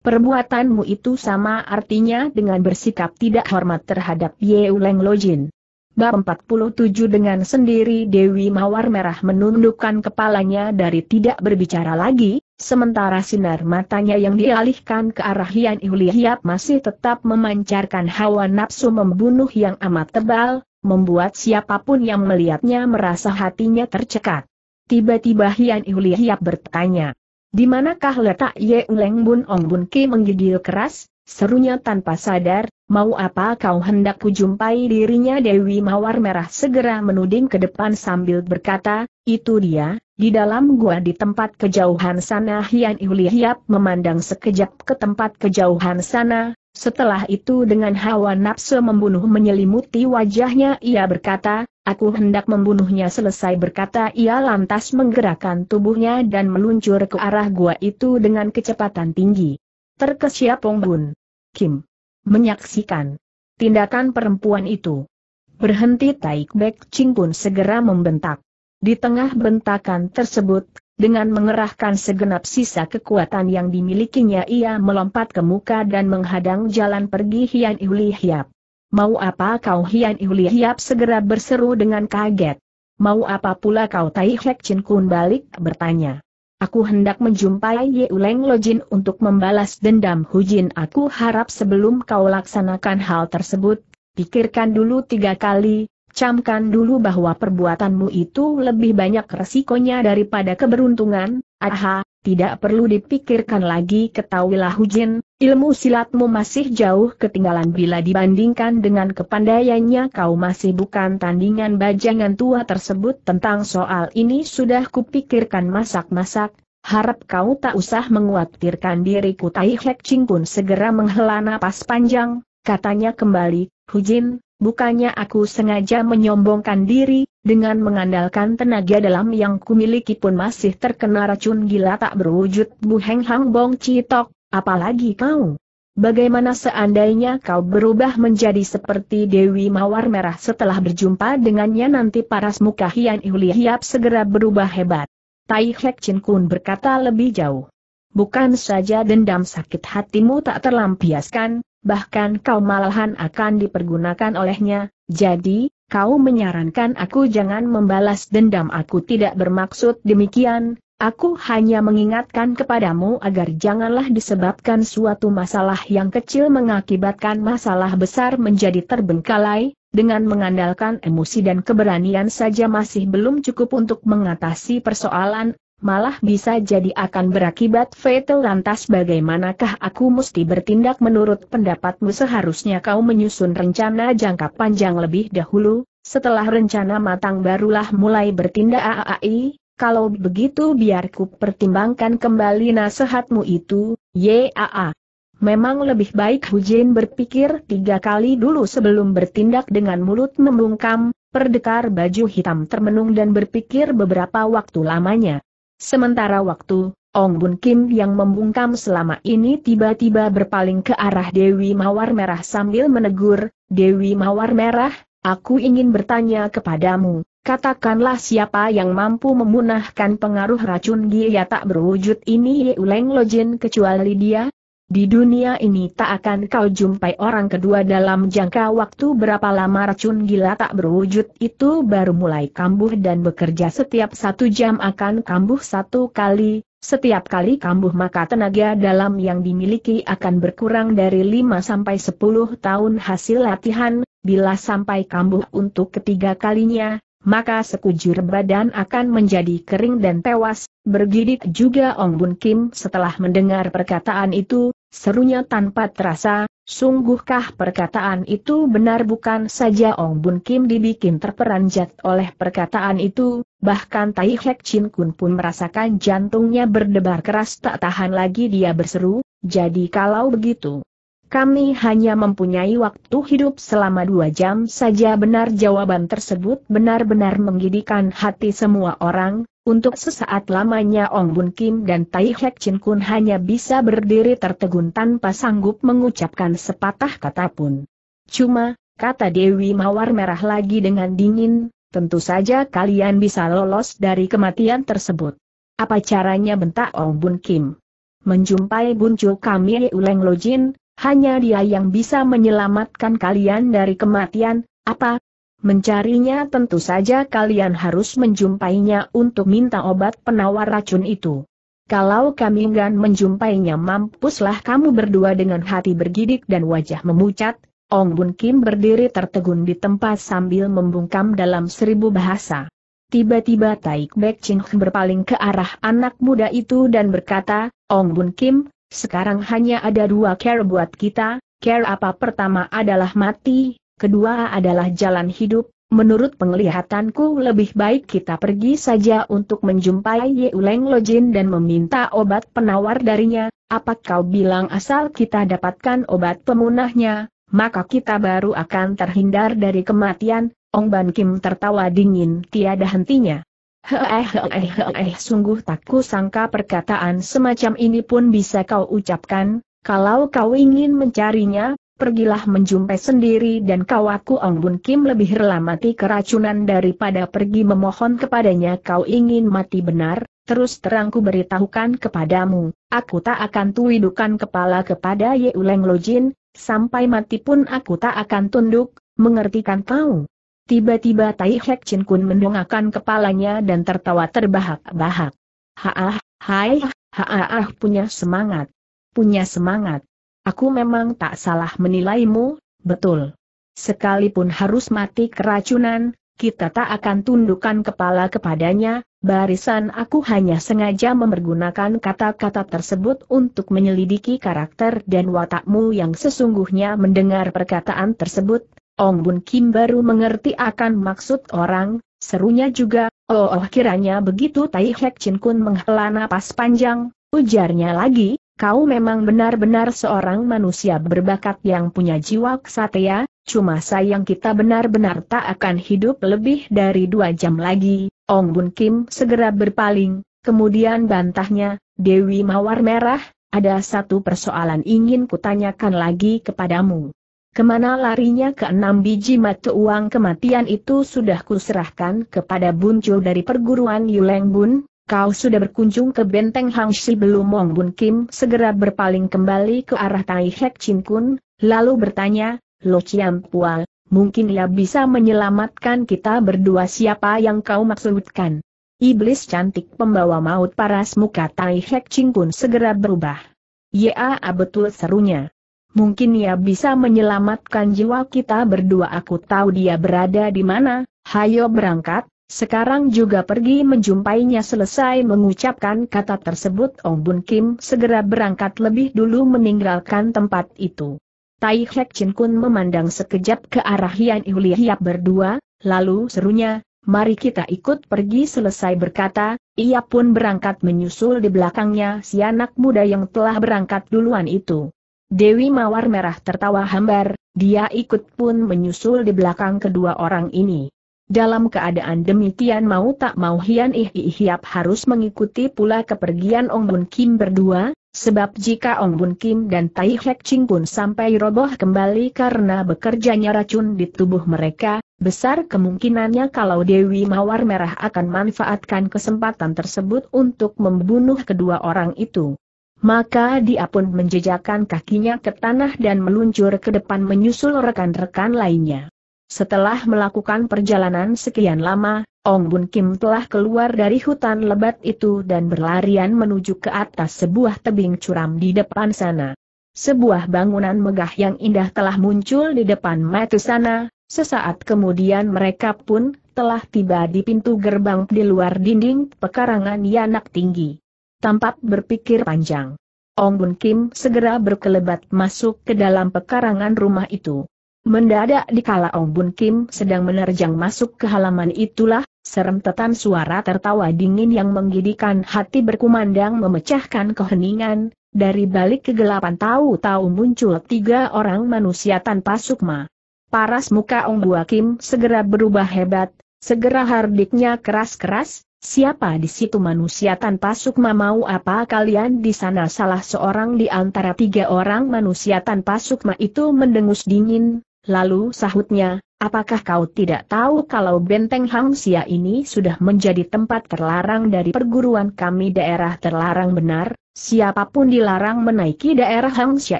Perbuatanmu itu sama artinya dengan bersikap tidak hormat terhadap Ye Leng Lojin. Bab 47 dengan sendiri Dewi Mawar Merah menundukkan kepalanya dari tidak berbicara lagi, sementara sinar matanya yang dialihkan ke arah Hian Ihuli masih tetap memancarkan hawa nafsu membunuh yang amat tebal, membuat siapapun yang melihatnya merasa hatinya tercekat. Tiba-tiba Hian Ihuli bertanya, di manakah letak Ye Leng Bun Ong Bun Ki menggigil keras, serunya tanpa sadar, mau apa kau hendak kujumpai dirinya Dewi Mawar Merah segera menuding ke depan sambil berkata, itu dia, di dalam gua di tempat kejauhan sana Hian Yuli memandang sekejap ke tempat kejauhan sana, setelah itu dengan hawa nafsu membunuh menyelimuti wajahnya ia berkata, Aku hendak membunuhnya selesai berkata ia lantas menggerakkan tubuhnya dan meluncur ke arah gua itu dengan kecepatan tinggi. Terkesiap Pong Bun. Kim. Menyaksikan. Tindakan perempuan itu. Berhenti Taik Bek Ching pun segera membentak. Di tengah bentakan tersebut, dengan mengerahkan segenap sisa kekuatan yang dimilikinya ia melompat ke muka dan menghadang jalan pergi Hian Yuli Hiap. Mau apa kau Hian Ihuli Hiap segera berseru dengan kaget. Mau apa pula kau Tai Hek Chin Kun balik bertanya. Aku hendak menjumpai Ye Uleng Lojin untuk membalas dendam Hu Jin. aku harap sebelum kau laksanakan hal tersebut, pikirkan dulu tiga kali, camkan dulu bahwa perbuatanmu itu lebih banyak resikonya daripada keberuntungan, aha, tidak perlu dipikirkan lagi ketahuilah Hujin, ilmu silatmu masih jauh ketinggalan bila dibandingkan dengan kepandaiannya kau masih bukan tandingan bajangan tua tersebut tentang soal ini sudah kupikirkan masak-masak, harap kau tak usah menguatirkan diriku Tai Hek Ching pun segera menghela napas panjang, katanya kembali, Hujin, bukannya aku sengaja menyombongkan diri, dengan mengandalkan tenaga dalam yang kumiliki pun masih terkena racun gila tak berwujud Bu Heng Hang Bong Citok, apalagi kau. Bagaimana seandainya kau berubah menjadi seperti Dewi Mawar Merah setelah berjumpa dengannya nanti paras muka Hian Ihuli Hiap segera berubah hebat. Tai Hek Chin Kun berkata lebih jauh. Bukan saja dendam sakit hatimu tak terlampiaskan, bahkan kau malahan akan dipergunakan olehnya, jadi, Kau menyarankan aku jangan membalas dendam aku tidak bermaksud demikian, aku hanya mengingatkan kepadamu agar janganlah disebabkan suatu masalah yang kecil mengakibatkan masalah besar menjadi terbengkalai, dengan mengandalkan emosi dan keberanian saja masih belum cukup untuk mengatasi persoalan, malah bisa jadi akan berakibat fatal lantas bagaimanakah aku mesti bertindak menurut pendapatmu seharusnya kau menyusun rencana jangka panjang lebih dahulu, setelah rencana matang barulah mulai bertindak AAI, kalau begitu biarku pertimbangkan kembali nasihatmu itu, YAA. Memang lebih baik Hujin berpikir tiga kali dulu sebelum bertindak dengan mulut membungkam, Perdekar baju hitam termenung dan berpikir beberapa waktu lamanya. Sementara waktu, Ong Bun Kim yang membungkam selama ini tiba-tiba berpaling ke arah Dewi Mawar Merah sambil menegur, Dewi Mawar Merah, aku ingin bertanya kepadamu, katakanlah siapa yang mampu memunahkan pengaruh racun Gia ya tak berwujud ini Ye Uleng Lojin kecuali dia, di dunia ini tak akan kau jumpai orang kedua dalam jangka waktu berapa lama racun gila tak berwujud itu baru mulai kambuh dan bekerja setiap satu jam akan kambuh satu kali, setiap kali kambuh maka tenaga dalam yang dimiliki akan berkurang dari 5-10 tahun hasil latihan, bila sampai kambuh untuk ketiga kalinya, maka sekujur badan akan menjadi kering dan tewas, bergidik juga Ong Bun Kim setelah mendengar perkataan itu, Serunya tanpa terasa, sungguhkah perkataan itu benar bukan saja Ong Bun Kim dibikin terperanjat oleh perkataan itu, bahkan Tai Hek Chin Kun pun merasakan jantungnya berdebar keras tak tahan lagi dia berseru, jadi kalau begitu. Kami hanya mempunyai waktu hidup selama dua jam saja benar jawaban tersebut benar-benar menggidikan hati semua orang, untuk sesaat lamanya Ong Bun Kim dan Tai Hek Chin Kun hanya bisa berdiri tertegun tanpa sanggup mengucapkan sepatah kata pun. Cuma, kata Dewi Mawar Merah lagi dengan dingin, tentu saja kalian bisa lolos dari kematian tersebut. Apa caranya bentak Ong Bun Kim? Menjumpai Buncu kami Uleng Lojin, hanya dia yang bisa menyelamatkan kalian dari kematian, apa, Mencarinya tentu saja kalian harus menjumpainya untuk minta obat penawar racun itu. Kalau kami enggan menjumpainya mampuslah kamu berdua dengan hati bergidik dan wajah memucat, Ong Bun Kim berdiri tertegun di tempat sambil membungkam dalam seribu bahasa. Tiba-tiba Taik Bek Ching berpaling ke arah anak muda itu dan berkata, Ong Bun Kim, sekarang hanya ada dua care buat kita, care apa pertama adalah mati, kedua adalah jalan hidup, menurut penglihatanku lebih baik kita pergi saja untuk menjumpai Yeuleng Lojin dan meminta obat penawar darinya, apa kau bilang asal kita dapatkan obat pemunahnya, maka kita baru akan terhindar dari kematian, Ong Ban Kim tertawa dingin tiada hentinya. Heeh sungguh tak sangka perkataan semacam ini pun bisa kau ucapkan, kalau kau ingin mencarinya, pergilah menjumpai sendiri dan kau Ong Bun Kim lebih rela mati keracunan daripada pergi memohon kepadanya kau ingin mati benar, terus terangku beritahukan kepadamu, aku tak akan tuidukan kepala kepada Ye Uleng Jin, sampai mati pun aku tak akan tunduk, mengertikan kau. Tiba-tiba Tai Hek Chin Kun mendongakkan kepalanya dan tertawa terbahak-bahak. Haah, hai, haah punya semangat. Punya semangat. Aku memang tak salah menilaimu, betul. Sekalipun harus mati keracunan, kita tak akan tundukkan kepala kepadanya, barisan aku hanya sengaja mempergunakan kata-kata tersebut untuk menyelidiki karakter dan watakmu yang sesungguhnya mendengar perkataan tersebut, Ong Bun Kim baru mengerti akan maksud orang, serunya juga, oh, oh kiranya begitu Tai Hek Chin Kun menghela napas panjang, ujarnya lagi, kau memang benar-benar seorang manusia berbakat yang punya jiwa kesatria, cuma sayang kita benar-benar tak akan hidup lebih dari dua jam lagi. Ong Bun Kim segera berpaling, kemudian bantahnya, Dewi Mawar Merah, ada satu persoalan ingin kutanyakan lagi kepadamu. Kemana larinya ke enam biji mata uang kematian itu sudah kuserahkan kepada Buncu dari perguruan Yuleng Bun, Kau sudah berkunjung ke benteng Hang Shi belum Wong Bun Kim segera berpaling kembali ke arah Tai Hek Chin Kun, lalu bertanya, Lo Chiam Pual, mungkin ia bisa menyelamatkan kita berdua siapa yang kau maksudkan. Iblis cantik pembawa maut paras muka Tai Hek Chin Kun segera berubah. Ya ah, betul serunya. Mungkin ia bisa menyelamatkan jiwa kita berdua aku tahu dia berada di mana, hayo berangkat, sekarang juga pergi menjumpainya selesai mengucapkan kata tersebut Ong Bun Kim segera berangkat lebih dulu meninggalkan tempat itu. Tai Hek Chin Kun memandang sekejap ke arah Hian Yuli Hiap berdua, lalu serunya, mari kita ikut pergi selesai berkata, ia pun berangkat menyusul di belakangnya si anak muda yang telah berangkat duluan itu. Dewi Mawar Merah tertawa hambar, dia ikut pun menyusul di belakang kedua orang ini. Dalam keadaan demikian mau tak mau Hian Ih Hiap harus mengikuti pula kepergian Ong Bun Kim berdua, sebab jika Ong Bun Kim dan Tai Hek Ching pun sampai roboh kembali karena bekerjanya racun di tubuh mereka, besar kemungkinannya kalau Dewi Mawar Merah akan manfaatkan kesempatan tersebut untuk membunuh kedua orang itu. Maka dia pun menjejakkan kakinya ke tanah dan meluncur ke depan menyusul rekan-rekan lainnya. Setelah melakukan perjalanan sekian lama, Ong Bun Kim telah keluar dari hutan lebat itu dan berlarian menuju ke atas sebuah tebing curam di depan sana. Sebuah bangunan megah yang indah telah muncul di depan mata sana, sesaat kemudian mereka pun telah tiba di pintu gerbang di luar dinding pekarangan Yanak Tinggi. Tampak berpikir panjang. Ong Bun Kim segera berkelebat masuk ke dalam pekarangan rumah itu. Mendadak dikala Ong Bun Kim sedang menerjang masuk ke halaman itulah, serem tetan suara tertawa dingin yang menggidikan hati berkumandang memecahkan keheningan, dari balik kegelapan tahu-tahu muncul tiga orang manusia tanpa sukma. Paras muka Ong Bua Kim segera berubah hebat, segera hardiknya keras-keras, Siapa di situ manusia tanpa sukma mau apa kalian di sana salah seorang di antara tiga orang manusia tanpa sukma itu mendengus dingin, Lalu sahutnya, apakah kau tidak tahu kalau benteng Hang Hangsia ini sudah menjadi tempat terlarang dari perguruan kami daerah terlarang benar? Siapapun dilarang menaiki daerah Hang Hangsia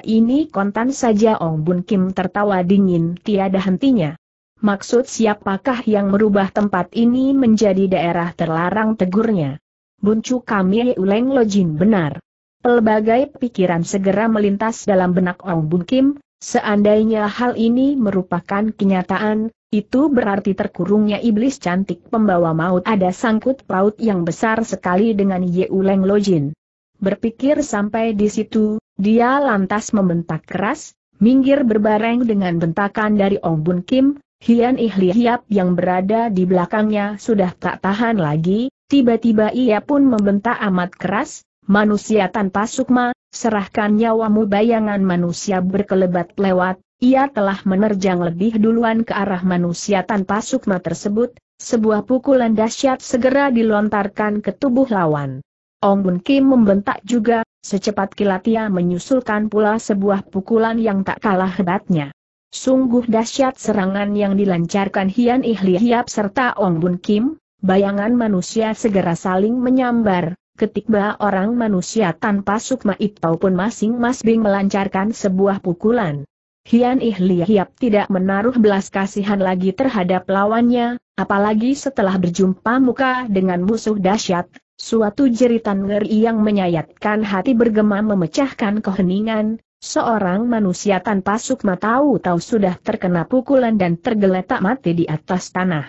ini kontan saja Ong Bun Kim tertawa dingin tiada hentinya. Maksud siapakah yang merubah tempat ini menjadi daerah terlarang tegurnya? Buncu kami Uleng Lojin benar. Pelbagai pikiran segera melintas dalam benak Ong Bun Kim, Seandainya hal ini merupakan kenyataan, itu berarti terkurungnya iblis cantik pembawa maut ada sangkut paut yang besar sekali dengan Yeuleng Lojin. Berpikir sampai di situ, dia lantas membentak keras, minggir berbareng dengan bentakan dari Ong Bun Kim, Hian Ih Hiap yang berada di belakangnya sudah tak tahan lagi, tiba-tiba ia pun membentak amat keras, manusia tanpa sukma, Serahkan nyawamu bayangan manusia berkelebat lewat, ia telah menerjang lebih duluan ke arah manusia tanpa sukma tersebut, sebuah pukulan dahsyat segera dilontarkan ke tubuh lawan. Ong Bun Kim membentak juga, secepat kilat ia menyusulkan pula sebuah pukulan yang tak kalah hebatnya. Sungguh dahsyat serangan yang dilancarkan Hian Ihli Hiap serta Ong Bun Kim, bayangan manusia segera saling menyambar, ketika orang manusia tanpa sukma itu pun masing-masing melancarkan sebuah pukulan. Hian Ih Hiap tidak menaruh belas kasihan lagi terhadap lawannya, apalagi setelah berjumpa muka dengan musuh dahsyat, suatu jeritan ngeri yang menyayatkan hati bergema memecahkan keheningan, seorang manusia tanpa sukma tahu-tahu sudah terkena pukulan dan tergeletak mati di atas tanah.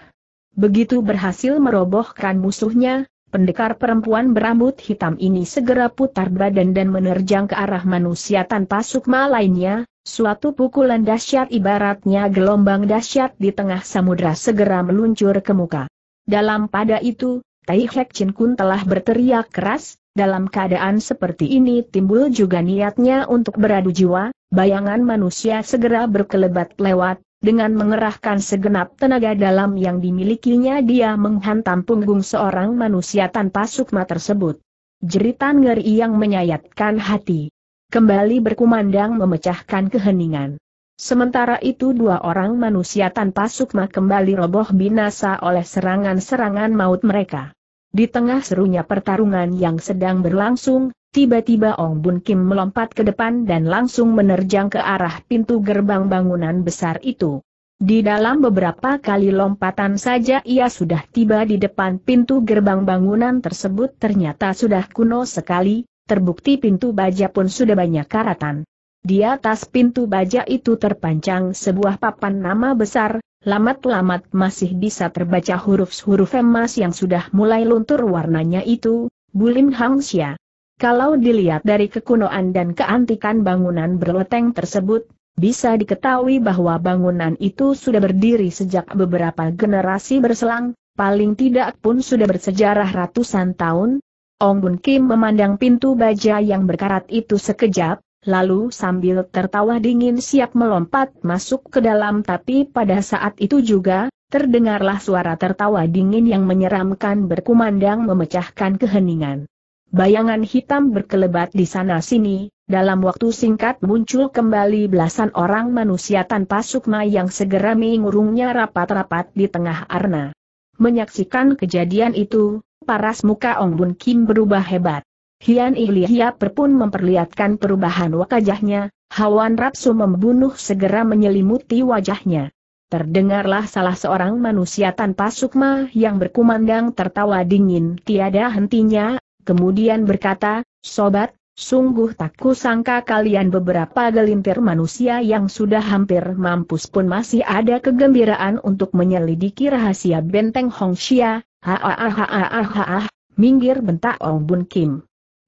Begitu berhasil merobohkan musuhnya, Pendekar perempuan berambut hitam ini segera putar badan dan menerjang ke arah manusia tanpa sukma lainnya, suatu pukulan dahsyat ibaratnya gelombang dahsyat di tengah samudra segera meluncur ke muka. Dalam pada itu, Tai Hek Chin Kun telah berteriak keras, dalam keadaan seperti ini timbul juga niatnya untuk beradu jiwa, bayangan manusia segera berkelebat lewat, dengan mengerahkan segenap tenaga dalam yang dimilikinya dia menghantam punggung seorang manusia tanpa sukma tersebut. Jeritan ngeri yang menyayatkan hati. Kembali berkumandang memecahkan keheningan. Sementara itu dua orang manusia tanpa sukma kembali roboh binasa oleh serangan-serangan maut mereka. Di tengah serunya pertarungan yang sedang berlangsung, tiba-tiba Ong Bun Kim melompat ke depan dan langsung menerjang ke arah pintu gerbang bangunan besar itu. Di dalam beberapa kali lompatan saja ia sudah tiba di depan pintu gerbang bangunan tersebut ternyata sudah kuno sekali, terbukti pintu baja pun sudah banyak karatan. Di atas pintu baja itu terpancang sebuah papan nama besar, lamat-lamat masih bisa terbaca huruf-huruf emas yang sudah mulai luntur warnanya itu, Bulim Hangsia. Kalau dilihat dari kekunoan dan keantikan bangunan berleteng tersebut, bisa diketahui bahwa bangunan itu sudah berdiri sejak beberapa generasi berselang, paling tidak pun sudah bersejarah ratusan tahun. Ong Bun Kim memandang pintu baja yang berkarat itu sekejap, lalu sambil tertawa dingin siap melompat masuk ke dalam tapi pada saat itu juga, terdengarlah suara tertawa dingin yang menyeramkan berkumandang memecahkan keheningan. Bayangan hitam berkelebat di sana-sini, dalam waktu singkat muncul kembali belasan orang manusia tanpa sukma yang segera mengurungnya rapat-rapat di tengah arna. Menyaksikan kejadian itu, paras muka Ong Bun Kim berubah hebat. Hian Ihliaper pun memperlihatkan perubahan wajahnya, hawan rapsu membunuh segera menyelimuti wajahnya. Terdengarlah salah seorang manusia tanpa sukma yang berkumandang tertawa dingin tiada hentinya, kemudian berkata, Sobat, sungguh tak kusangka kalian beberapa gelintir manusia yang sudah hampir mampus pun masih ada kegembiraan untuk menyelidiki rahasia benteng Hongxia, ha ha ha ha ha ha, minggir bentak Ong Bun Kim.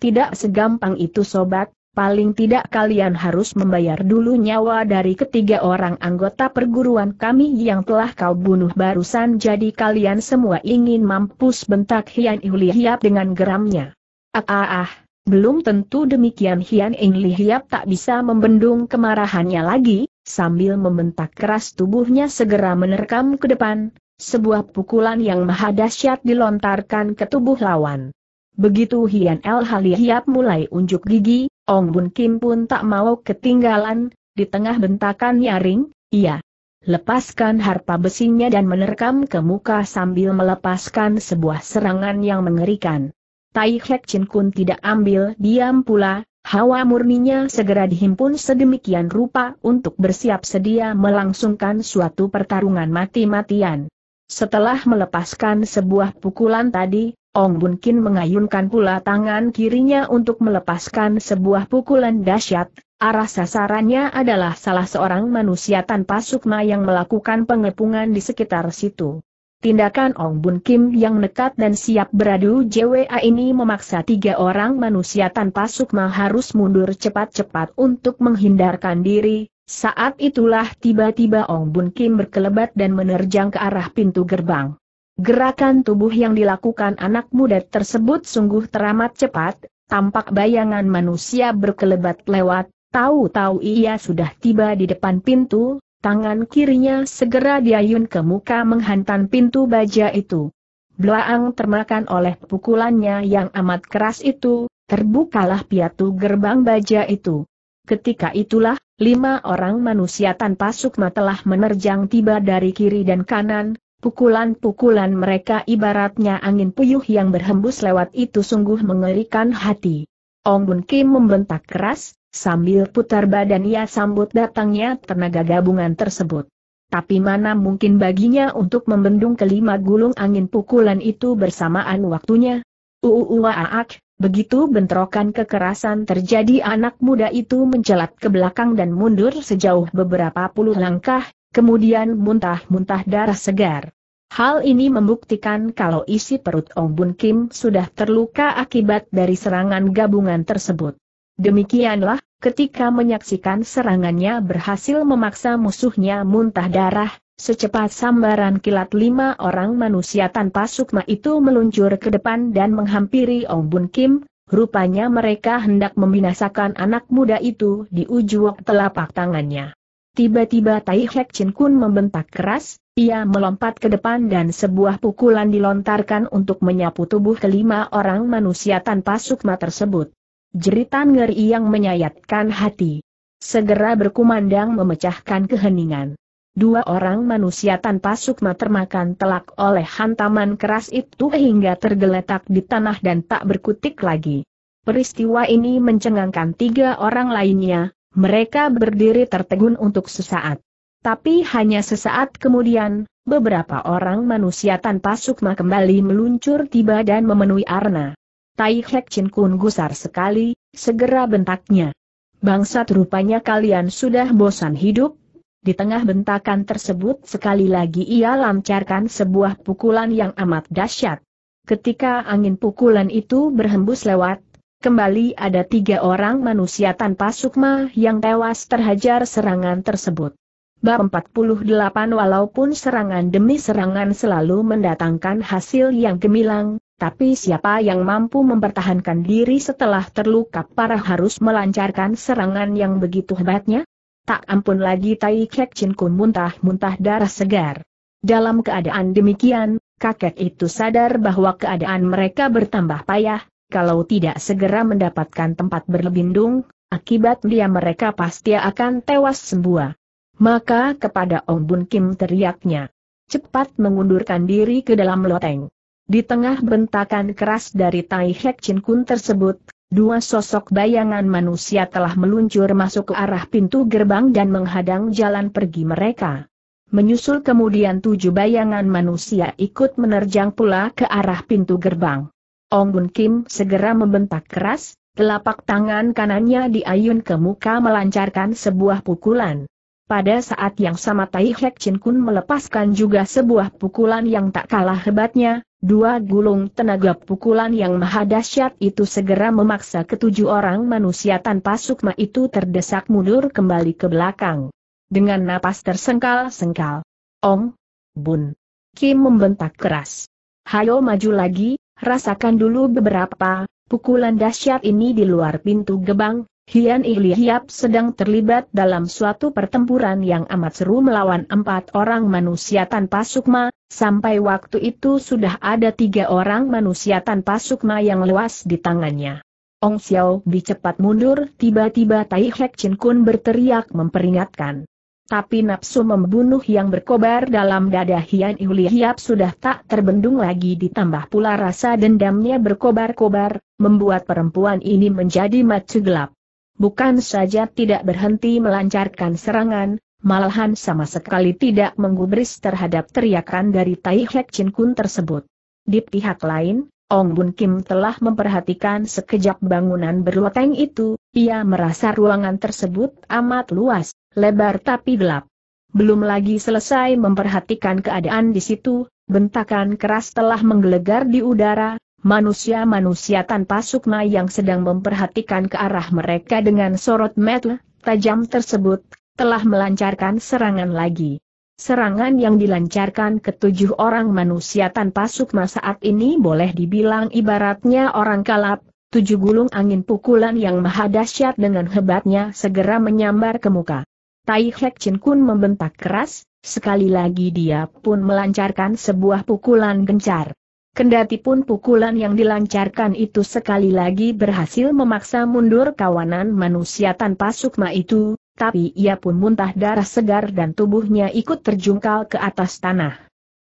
Tidak segampang itu sobat, paling tidak kalian harus membayar dulu nyawa dari ketiga orang anggota perguruan kami yang telah kau bunuh barusan jadi kalian semua ingin mampus bentak Hian Ihli dengan geramnya. Ah ah ah, belum tentu demikian Hian Ihli tak bisa membendung kemarahannya lagi, sambil membentak keras tubuhnya segera menerkam ke depan, sebuah pukulan yang mahadasyat dilontarkan ke tubuh lawan. Begitu Hian El Halihiap mulai unjuk gigi, Ong Bun Kim pun tak mau ketinggalan, di tengah bentakan nyaring, ia lepaskan harpa besinya dan menerkam ke muka sambil melepaskan sebuah serangan yang mengerikan. Tai Hek Chin Kun tidak ambil diam pula, hawa murninya segera dihimpun sedemikian rupa untuk bersiap sedia melangsungkan suatu pertarungan mati-matian. Setelah melepaskan sebuah pukulan tadi, Ong Bun Kin mengayunkan pula tangan kirinya untuk melepaskan sebuah pukulan dahsyat. Arah sasarannya adalah salah seorang manusia tanpa sukma yang melakukan pengepungan di sekitar situ. Tindakan Ong Bun Kim yang nekat dan siap beradu JWA ini memaksa tiga orang manusia tanpa sukma harus mundur cepat-cepat untuk menghindarkan diri. Saat itulah tiba-tiba Ong Bun Kim berkelebat dan menerjang ke arah pintu gerbang. Gerakan tubuh yang dilakukan anak muda tersebut sungguh teramat cepat, tampak bayangan manusia berkelebat lewat, tahu-tahu ia sudah tiba di depan pintu, tangan kirinya segera diayun ke muka menghantam pintu baja itu. Belaang termakan oleh pukulannya yang amat keras itu, terbukalah piatu gerbang baja itu. Ketika itulah, lima orang manusia tanpa sukma telah menerjang tiba dari kiri dan kanan, Pukulan-pukulan mereka ibaratnya angin puyuh yang berhembus lewat itu sungguh mengerikan hati. Ong Bun Kim membentak keras, sambil putar badan ia sambut datangnya tenaga gabungan tersebut. Tapi mana mungkin baginya untuk membendung kelima gulung angin pukulan itu bersamaan waktunya? Uuuaak! begitu bentrokan kekerasan terjadi anak muda itu mencelat ke belakang dan mundur sejauh beberapa puluh langkah, kemudian muntah-muntah darah segar. Hal ini membuktikan kalau isi perut Ong Bun Kim sudah terluka akibat dari serangan gabungan tersebut. Demikianlah, ketika menyaksikan serangannya berhasil memaksa musuhnya muntah darah, secepat sambaran kilat lima orang manusia tanpa sukma itu meluncur ke depan dan menghampiri Ong Bun Kim, rupanya mereka hendak membinasakan anak muda itu di ujung telapak tangannya. Tiba-tiba Tai Hek Chin Kun membentak keras, ia melompat ke depan dan sebuah pukulan dilontarkan untuk menyapu tubuh kelima orang manusia tanpa sukma tersebut. Jeritan ngeri yang menyayatkan hati. Segera berkumandang memecahkan keheningan. Dua orang manusia tanpa sukma termakan telak oleh hantaman keras itu hingga tergeletak di tanah dan tak berkutik lagi. Peristiwa ini mencengangkan tiga orang lainnya, mereka berdiri tertegun untuk sesaat. Tapi hanya sesaat kemudian, beberapa orang manusia tanpa sukma kembali meluncur tiba dan memenuhi arna. Tai Hek Chin Kun gusar sekali, segera bentaknya. Bangsa rupanya kalian sudah bosan hidup. Di tengah bentakan tersebut sekali lagi ia lancarkan sebuah pukulan yang amat dahsyat. Ketika angin pukulan itu berhembus lewat, kembali ada tiga orang manusia tanpa sukma yang tewas terhajar serangan tersebut. Bab 48 Walaupun serangan demi serangan selalu mendatangkan hasil yang gemilang, tapi siapa yang mampu mempertahankan diri setelah terluka parah harus melancarkan serangan yang begitu hebatnya? Tak ampun lagi Tai Kek Chin Kun muntah-muntah darah segar. Dalam keadaan demikian, kakek itu sadar bahwa keadaan mereka bertambah payah, kalau tidak segera mendapatkan tempat berlindung, akibat dia mereka pasti akan tewas semua. Maka kepada Om Bun Kim teriaknya. Cepat mengundurkan diri ke dalam loteng. Di tengah bentakan keras dari Tai Hek Chin Kun tersebut, dua sosok bayangan manusia telah meluncur masuk ke arah pintu gerbang dan menghadang jalan pergi mereka. Menyusul kemudian tujuh bayangan manusia ikut menerjang pula ke arah pintu gerbang. Ong Bun Kim segera membentak keras, telapak tangan kanannya diayun ke muka melancarkan sebuah pukulan. Pada saat yang sama Tai Hek Chin Kun melepaskan juga sebuah pukulan yang tak kalah hebatnya, dua gulung tenaga pukulan yang maha dahsyat itu segera memaksa ketujuh orang manusia tanpa sukma itu terdesak mundur kembali ke belakang. Dengan napas tersengkal-sengkal. Ong, Bun. Kim membentak keras. Hayo maju lagi, Rasakan dulu beberapa pukulan dahsyat ini di luar pintu gebang, Hian Ilihiap sedang terlibat dalam suatu pertempuran yang amat seru melawan empat orang manusia tanpa sukma, sampai waktu itu sudah ada tiga orang manusia tanpa sukma yang lewas di tangannya. Ong Xiao Bi cepat mundur, tiba-tiba Tai Hek Chin Kun berteriak memperingatkan. Tapi nafsu membunuh yang berkobar dalam dada Hian Yuli Hiap sudah tak terbendung lagi ditambah pula rasa dendamnya berkobar-kobar, membuat perempuan ini menjadi mata gelap. Bukan saja tidak berhenti melancarkan serangan, malahan sama sekali tidak menggubris terhadap teriakan dari Tai Hek Chin Kun tersebut. Di pihak lain, Ong Bun Kim telah memperhatikan sekejap bangunan berloteng itu, ia merasa ruangan tersebut amat luas, lebar tapi gelap. Belum lagi selesai memperhatikan keadaan di situ, bentakan keras telah menggelegar di udara, manusia-manusia tanpa sukma yang sedang memperhatikan ke arah mereka dengan sorot mata tajam tersebut, telah melancarkan serangan lagi. Serangan yang dilancarkan ketujuh orang manusia tanpa sukma saat ini boleh dibilang ibaratnya orang kalap, tujuh gulung angin pukulan yang maha dahsyat dengan hebatnya segera menyambar ke muka. Tai Hek Chin Kun membentak keras, sekali lagi dia pun melancarkan sebuah pukulan gencar. Kendati pun pukulan yang dilancarkan itu sekali lagi berhasil memaksa mundur kawanan manusia tanpa sukma itu, tapi ia pun muntah darah segar dan tubuhnya ikut terjungkal ke atas tanah.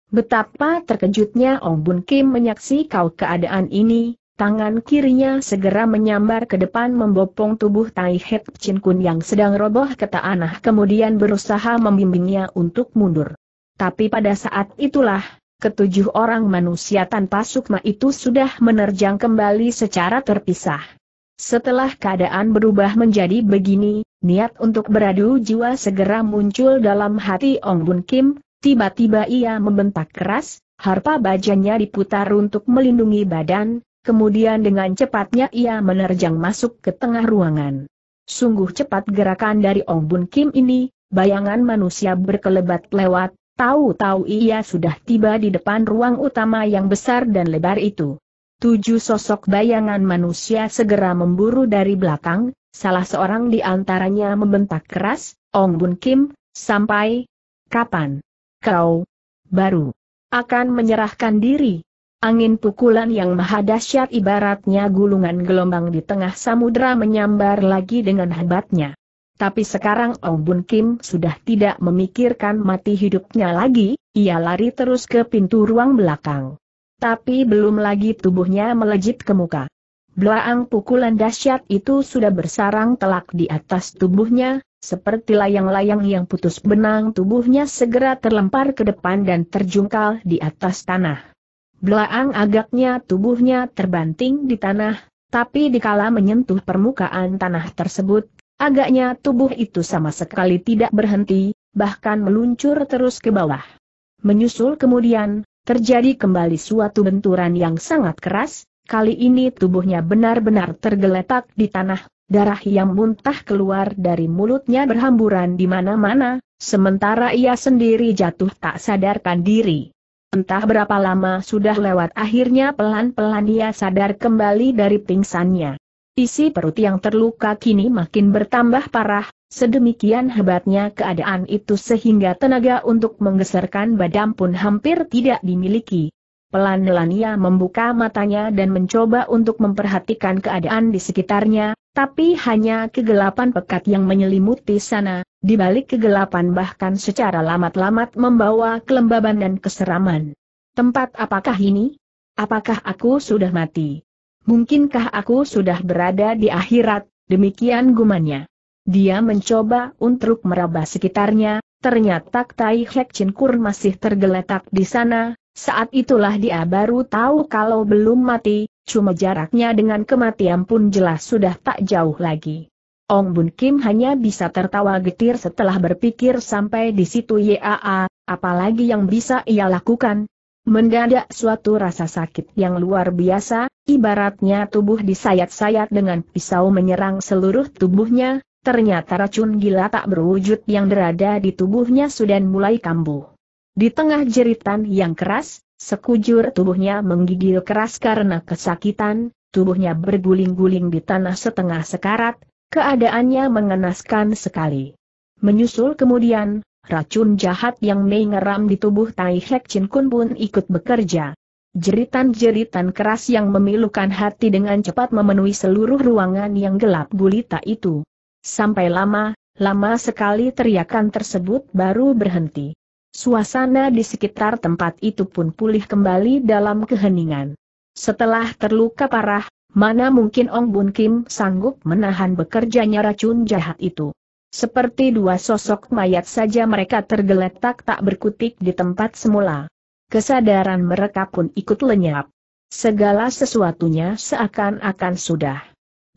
Betapa terkejutnya Ong Bun Kim menyaksikan keadaan ini, Tangan kirinya segera menyambar ke depan membopong tubuh Tai Hek Chin Kun yang sedang roboh ke tanah kemudian berusaha membimbingnya untuk mundur. Tapi pada saat itulah, ketujuh orang manusia tanpa sukma itu sudah menerjang kembali secara terpisah. Setelah keadaan berubah menjadi begini, niat untuk beradu jiwa segera muncul dalam hati Ong Bun Kim, tiba-tiba ia membentak keras, harpa bajanya diputar untuk melindungi badan, Kemudian dengan cepatnya ia menerjang masuk ke tengah ruangan. Sungguh cepat gerakan dari Ong Bun Kim ini, bayangan manusia berkelebat lewat, tahu-tahu ia sudah tiba di depan ruang utama yang besar dan lebar itu. Tujuh sosok bayangan manusia segera memburu dari belakang, salah seorang di antaranya membentak keras, Ong Bun Kim, sampai kapan kau baru akan menyerahkan diri? Angin pukulan yang maha dahsyat ibaratnya gulungan gelombang di tengah samudera menyambar lagi dengan hebatnya. Tapi sekarang Ong Bun Kim sudah tidak memikirkan mati hidupnya lagi, ia lari terus ke pintu ruang belakang. Tapi belum lagi tubuhnya melejit ke muka. Belaang pukulan dahsyat itu sudah bersarang telak di atas tubuhnya, seperti layang-layang yang putus benang tubuhnya segera terlempar ke depan dan terjungkal di atas tanah. Belaang agaknya tubuhnya terbanting di tanah, tapi dikala menyentuh permukaan tanah tersebut, agaknya tubuh itu sama sekali tidak berhenti, bahkan meluncur terus ke bawah. Menyusul kemudian, terjadi kembali suatu benturan yang sangat keras, kali ini tubuhnya benar-benar tergeletak di tanah, darah yang muntah keluar dari mulutnya berhamburan di mana-mana, sementara ia sendiri jatuh tak sadarkan diri. Entah berapa lama sudah lewat akhirnya pelan-pelan ia sadar kembali dari pingsannya. Isi perut yang terluka kini makin bertambah parah, sedemikian hebatnya keadaan itu sehingga tenaga untuk menggeserkan badan pun hampir tidak dimiliki. Pelan-pelan ia membuka matanya dan mencoba untuk memperhatikan keadaan di sekitarnya, tapi hanya kegelapan pekat yang menyelimuti sana, di balik kegelapan bahkan secara lamat-lamat membawa kelembaban dan keseraman. Tempat apakah ini? Apakah aku sudah mati? Mungkinkah aku sudah berada di akhirat, demikian gumannya. Dia mencoba untuk meraba sekitarnya, ternyata Tai Hek Chin Kur masih tergeletak di sana, saat itulah dia baru tahu kalau belum mati, cuma jaraknya dengan kematian pun jelas sudah tak jauh lagi. Ong Bun Kim hanya bisa tertawa getir setelah berpikir sampai di situ Yaa, apalagi yang bisa ia lakukan. Mendadak suatu rasa sakit yang luar biasa, ibaratnya tubuh disayat-sayat dengan pisau menyerang seluruh tubuhnya, ternyata racun gila tak berwujud yang berada di tubuhnya sudah mulai kambuh. Di tengah jeritan yang keras, sekujur tubuhnya menggigil keras karena kesakitan, tubuhnya berguling-guling di tanah setengah sekarat, Keadaannya mengenaskan sekali. Menyusul kemudian, racun jahat yang mengeram di tubuh Tai Hek Chin Kun pun ikut bekerja. Jeritan-jeritan keras yang memilukan hati dengan cepat memenuhi seluruh ruangan yang gelap gulita itu. Sampai lama, lama sekali teriakan tersebut baru berhenti. Suasana di sekitar tempat itu pun pulih kembali dalam keheningan. Setelah terluka parah, Mana mungkin Ong Bun Kim sanggup menahan bekerjanya racun jahat itu. Seperti dua sosok mayat saja mereka tergeletak tak berkutik di tempat semula. Kesadaran mereka pun ikut lenyap. Segala sesuatunya seakan-akan sudah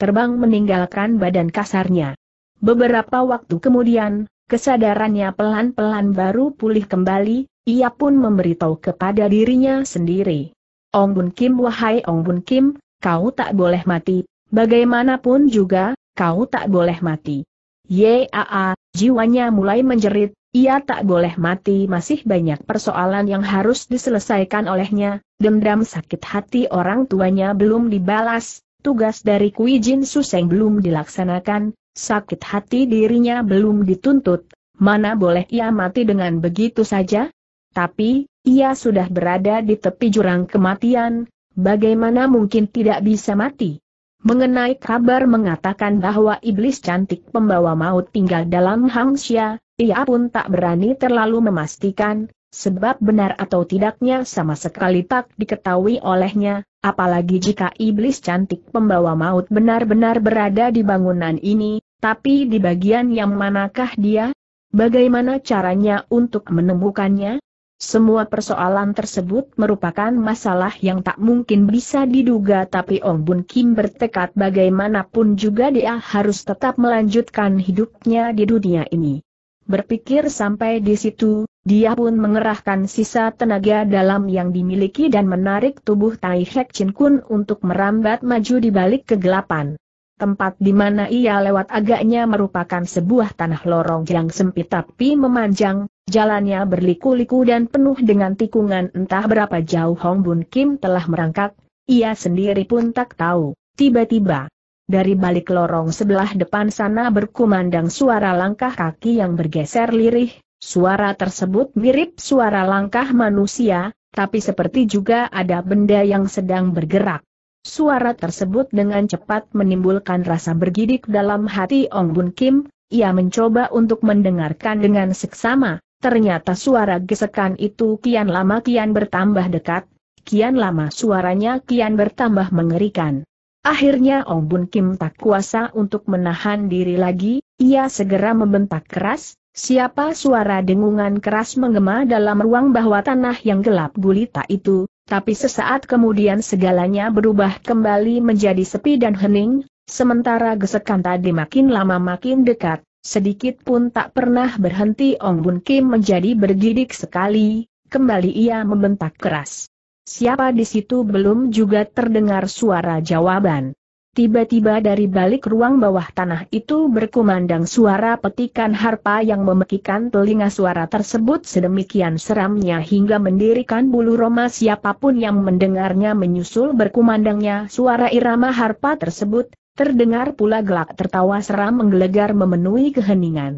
terbang meninggalkan badan kasarnya. Beberapa waktu kemudian, kesadarannya pelan-pelan baru pulih kembali, ia pun memberitahu kepada dirinya sendiri. Ong Bun Kim wahai Ong Bun Kim, kau tak boleh mati, bagaimanapun juga, kau tak boleh mati. Yaa, jiwanya mulai menjerit, ia tak boleh mati masih banyak persoalan yang harus diselesaikan olehnya, dendam sakit hati orang tuanya belum dibalas, tugas dari Kui Jin Suseng belum dilaksanakan, sakit hati dirinya belum dituntut, mana boleh ia mati dengan begitu saja? Tapi, ia sudah berada di tepi jurang kematian, Bagaimana mungkin tidak bisa mati? Mengenai kabar mengatakan bahwa iblis cantik pembawa maut tinggal dalam Hang Hangsia, ia pun tak berani terlalu memastikan, sebab benar atau tidaknya sama sekali tak diketahui olehnya, apalagi jika iblis cantik pembawa maut benar-benar berada di bangunan ini, tapi di bagian yang manakah dia? Bagaimana caranya untuk menemukannya? Semua persoalan tersebut merupakan masalah yang tak mungkin bisa diduga tapi Ong Bun Kim bertekad bagaimanapun juga dia harus tetap melanjutkan hidupnya di dunia ini. Berpikir sampai di situ, dia pun mengerahkan sisa tenaga dalam yang dimiliki dan menarik tubuh Tai Hek Chin Kun untuk merambat maju di balik kegelapan. Tempat di mana ia lewat agaknya merupakan sebuah tanah lorong yang sempit tapi memanjang, Jalannya berliku-liku dan penuh dengan tikungan entah berapa jauh Hong Bun Kim telah merangkak, ia sendiri pun tak tahu. Tiba-tiba, dari balik lorong sebelah depan sana berkumandang suara langkah kaki yang bergeser lirih, suara tersebut mirip suara langkah manusia, tapi seperti juga ada benda yang sedang bergerak. Suara tersebut dengan cepat menimbulkan rasa bergidik dalam hati Ong Bun Kim, ia mencoba untuk mendengarkan dengan seksama, Ternyata suara gesekan itu kian lama kian bertambah dekat, kian lama suaranya kian bertambah mengerikan. Akhirnya Ong Bun Kim tak kuasa untuk menahan diri lagi, ia segera membentak keras, siapa suara dengungan keras menggema dalam ruang bahwa tanah yang gelap gulita itu, tapi sesaat kemudian segalanya berubah kembali menjadi sepi dan hening, sementara gesekan tadi makin lama makin dekat, Sedikit pun tak pernah berhenti Ong Bun Kim menjadi bergidik sekali, kembali ia membentak keras. Siapa di situ belum juga terdengar suara jawaban. Tiba-tiba dari balik ruang bawah tanah itu berkumandang suara petikan harpa yang memekikan telinga suara tersebut sedemikian seramnya hingga mendirikan bulu roma siapapun yang mendengarnya menyusul berkumandangnya suara irama harpa tersebut, Terdengar pula gelak tertawa seram menggelegar memenuhi keheningan.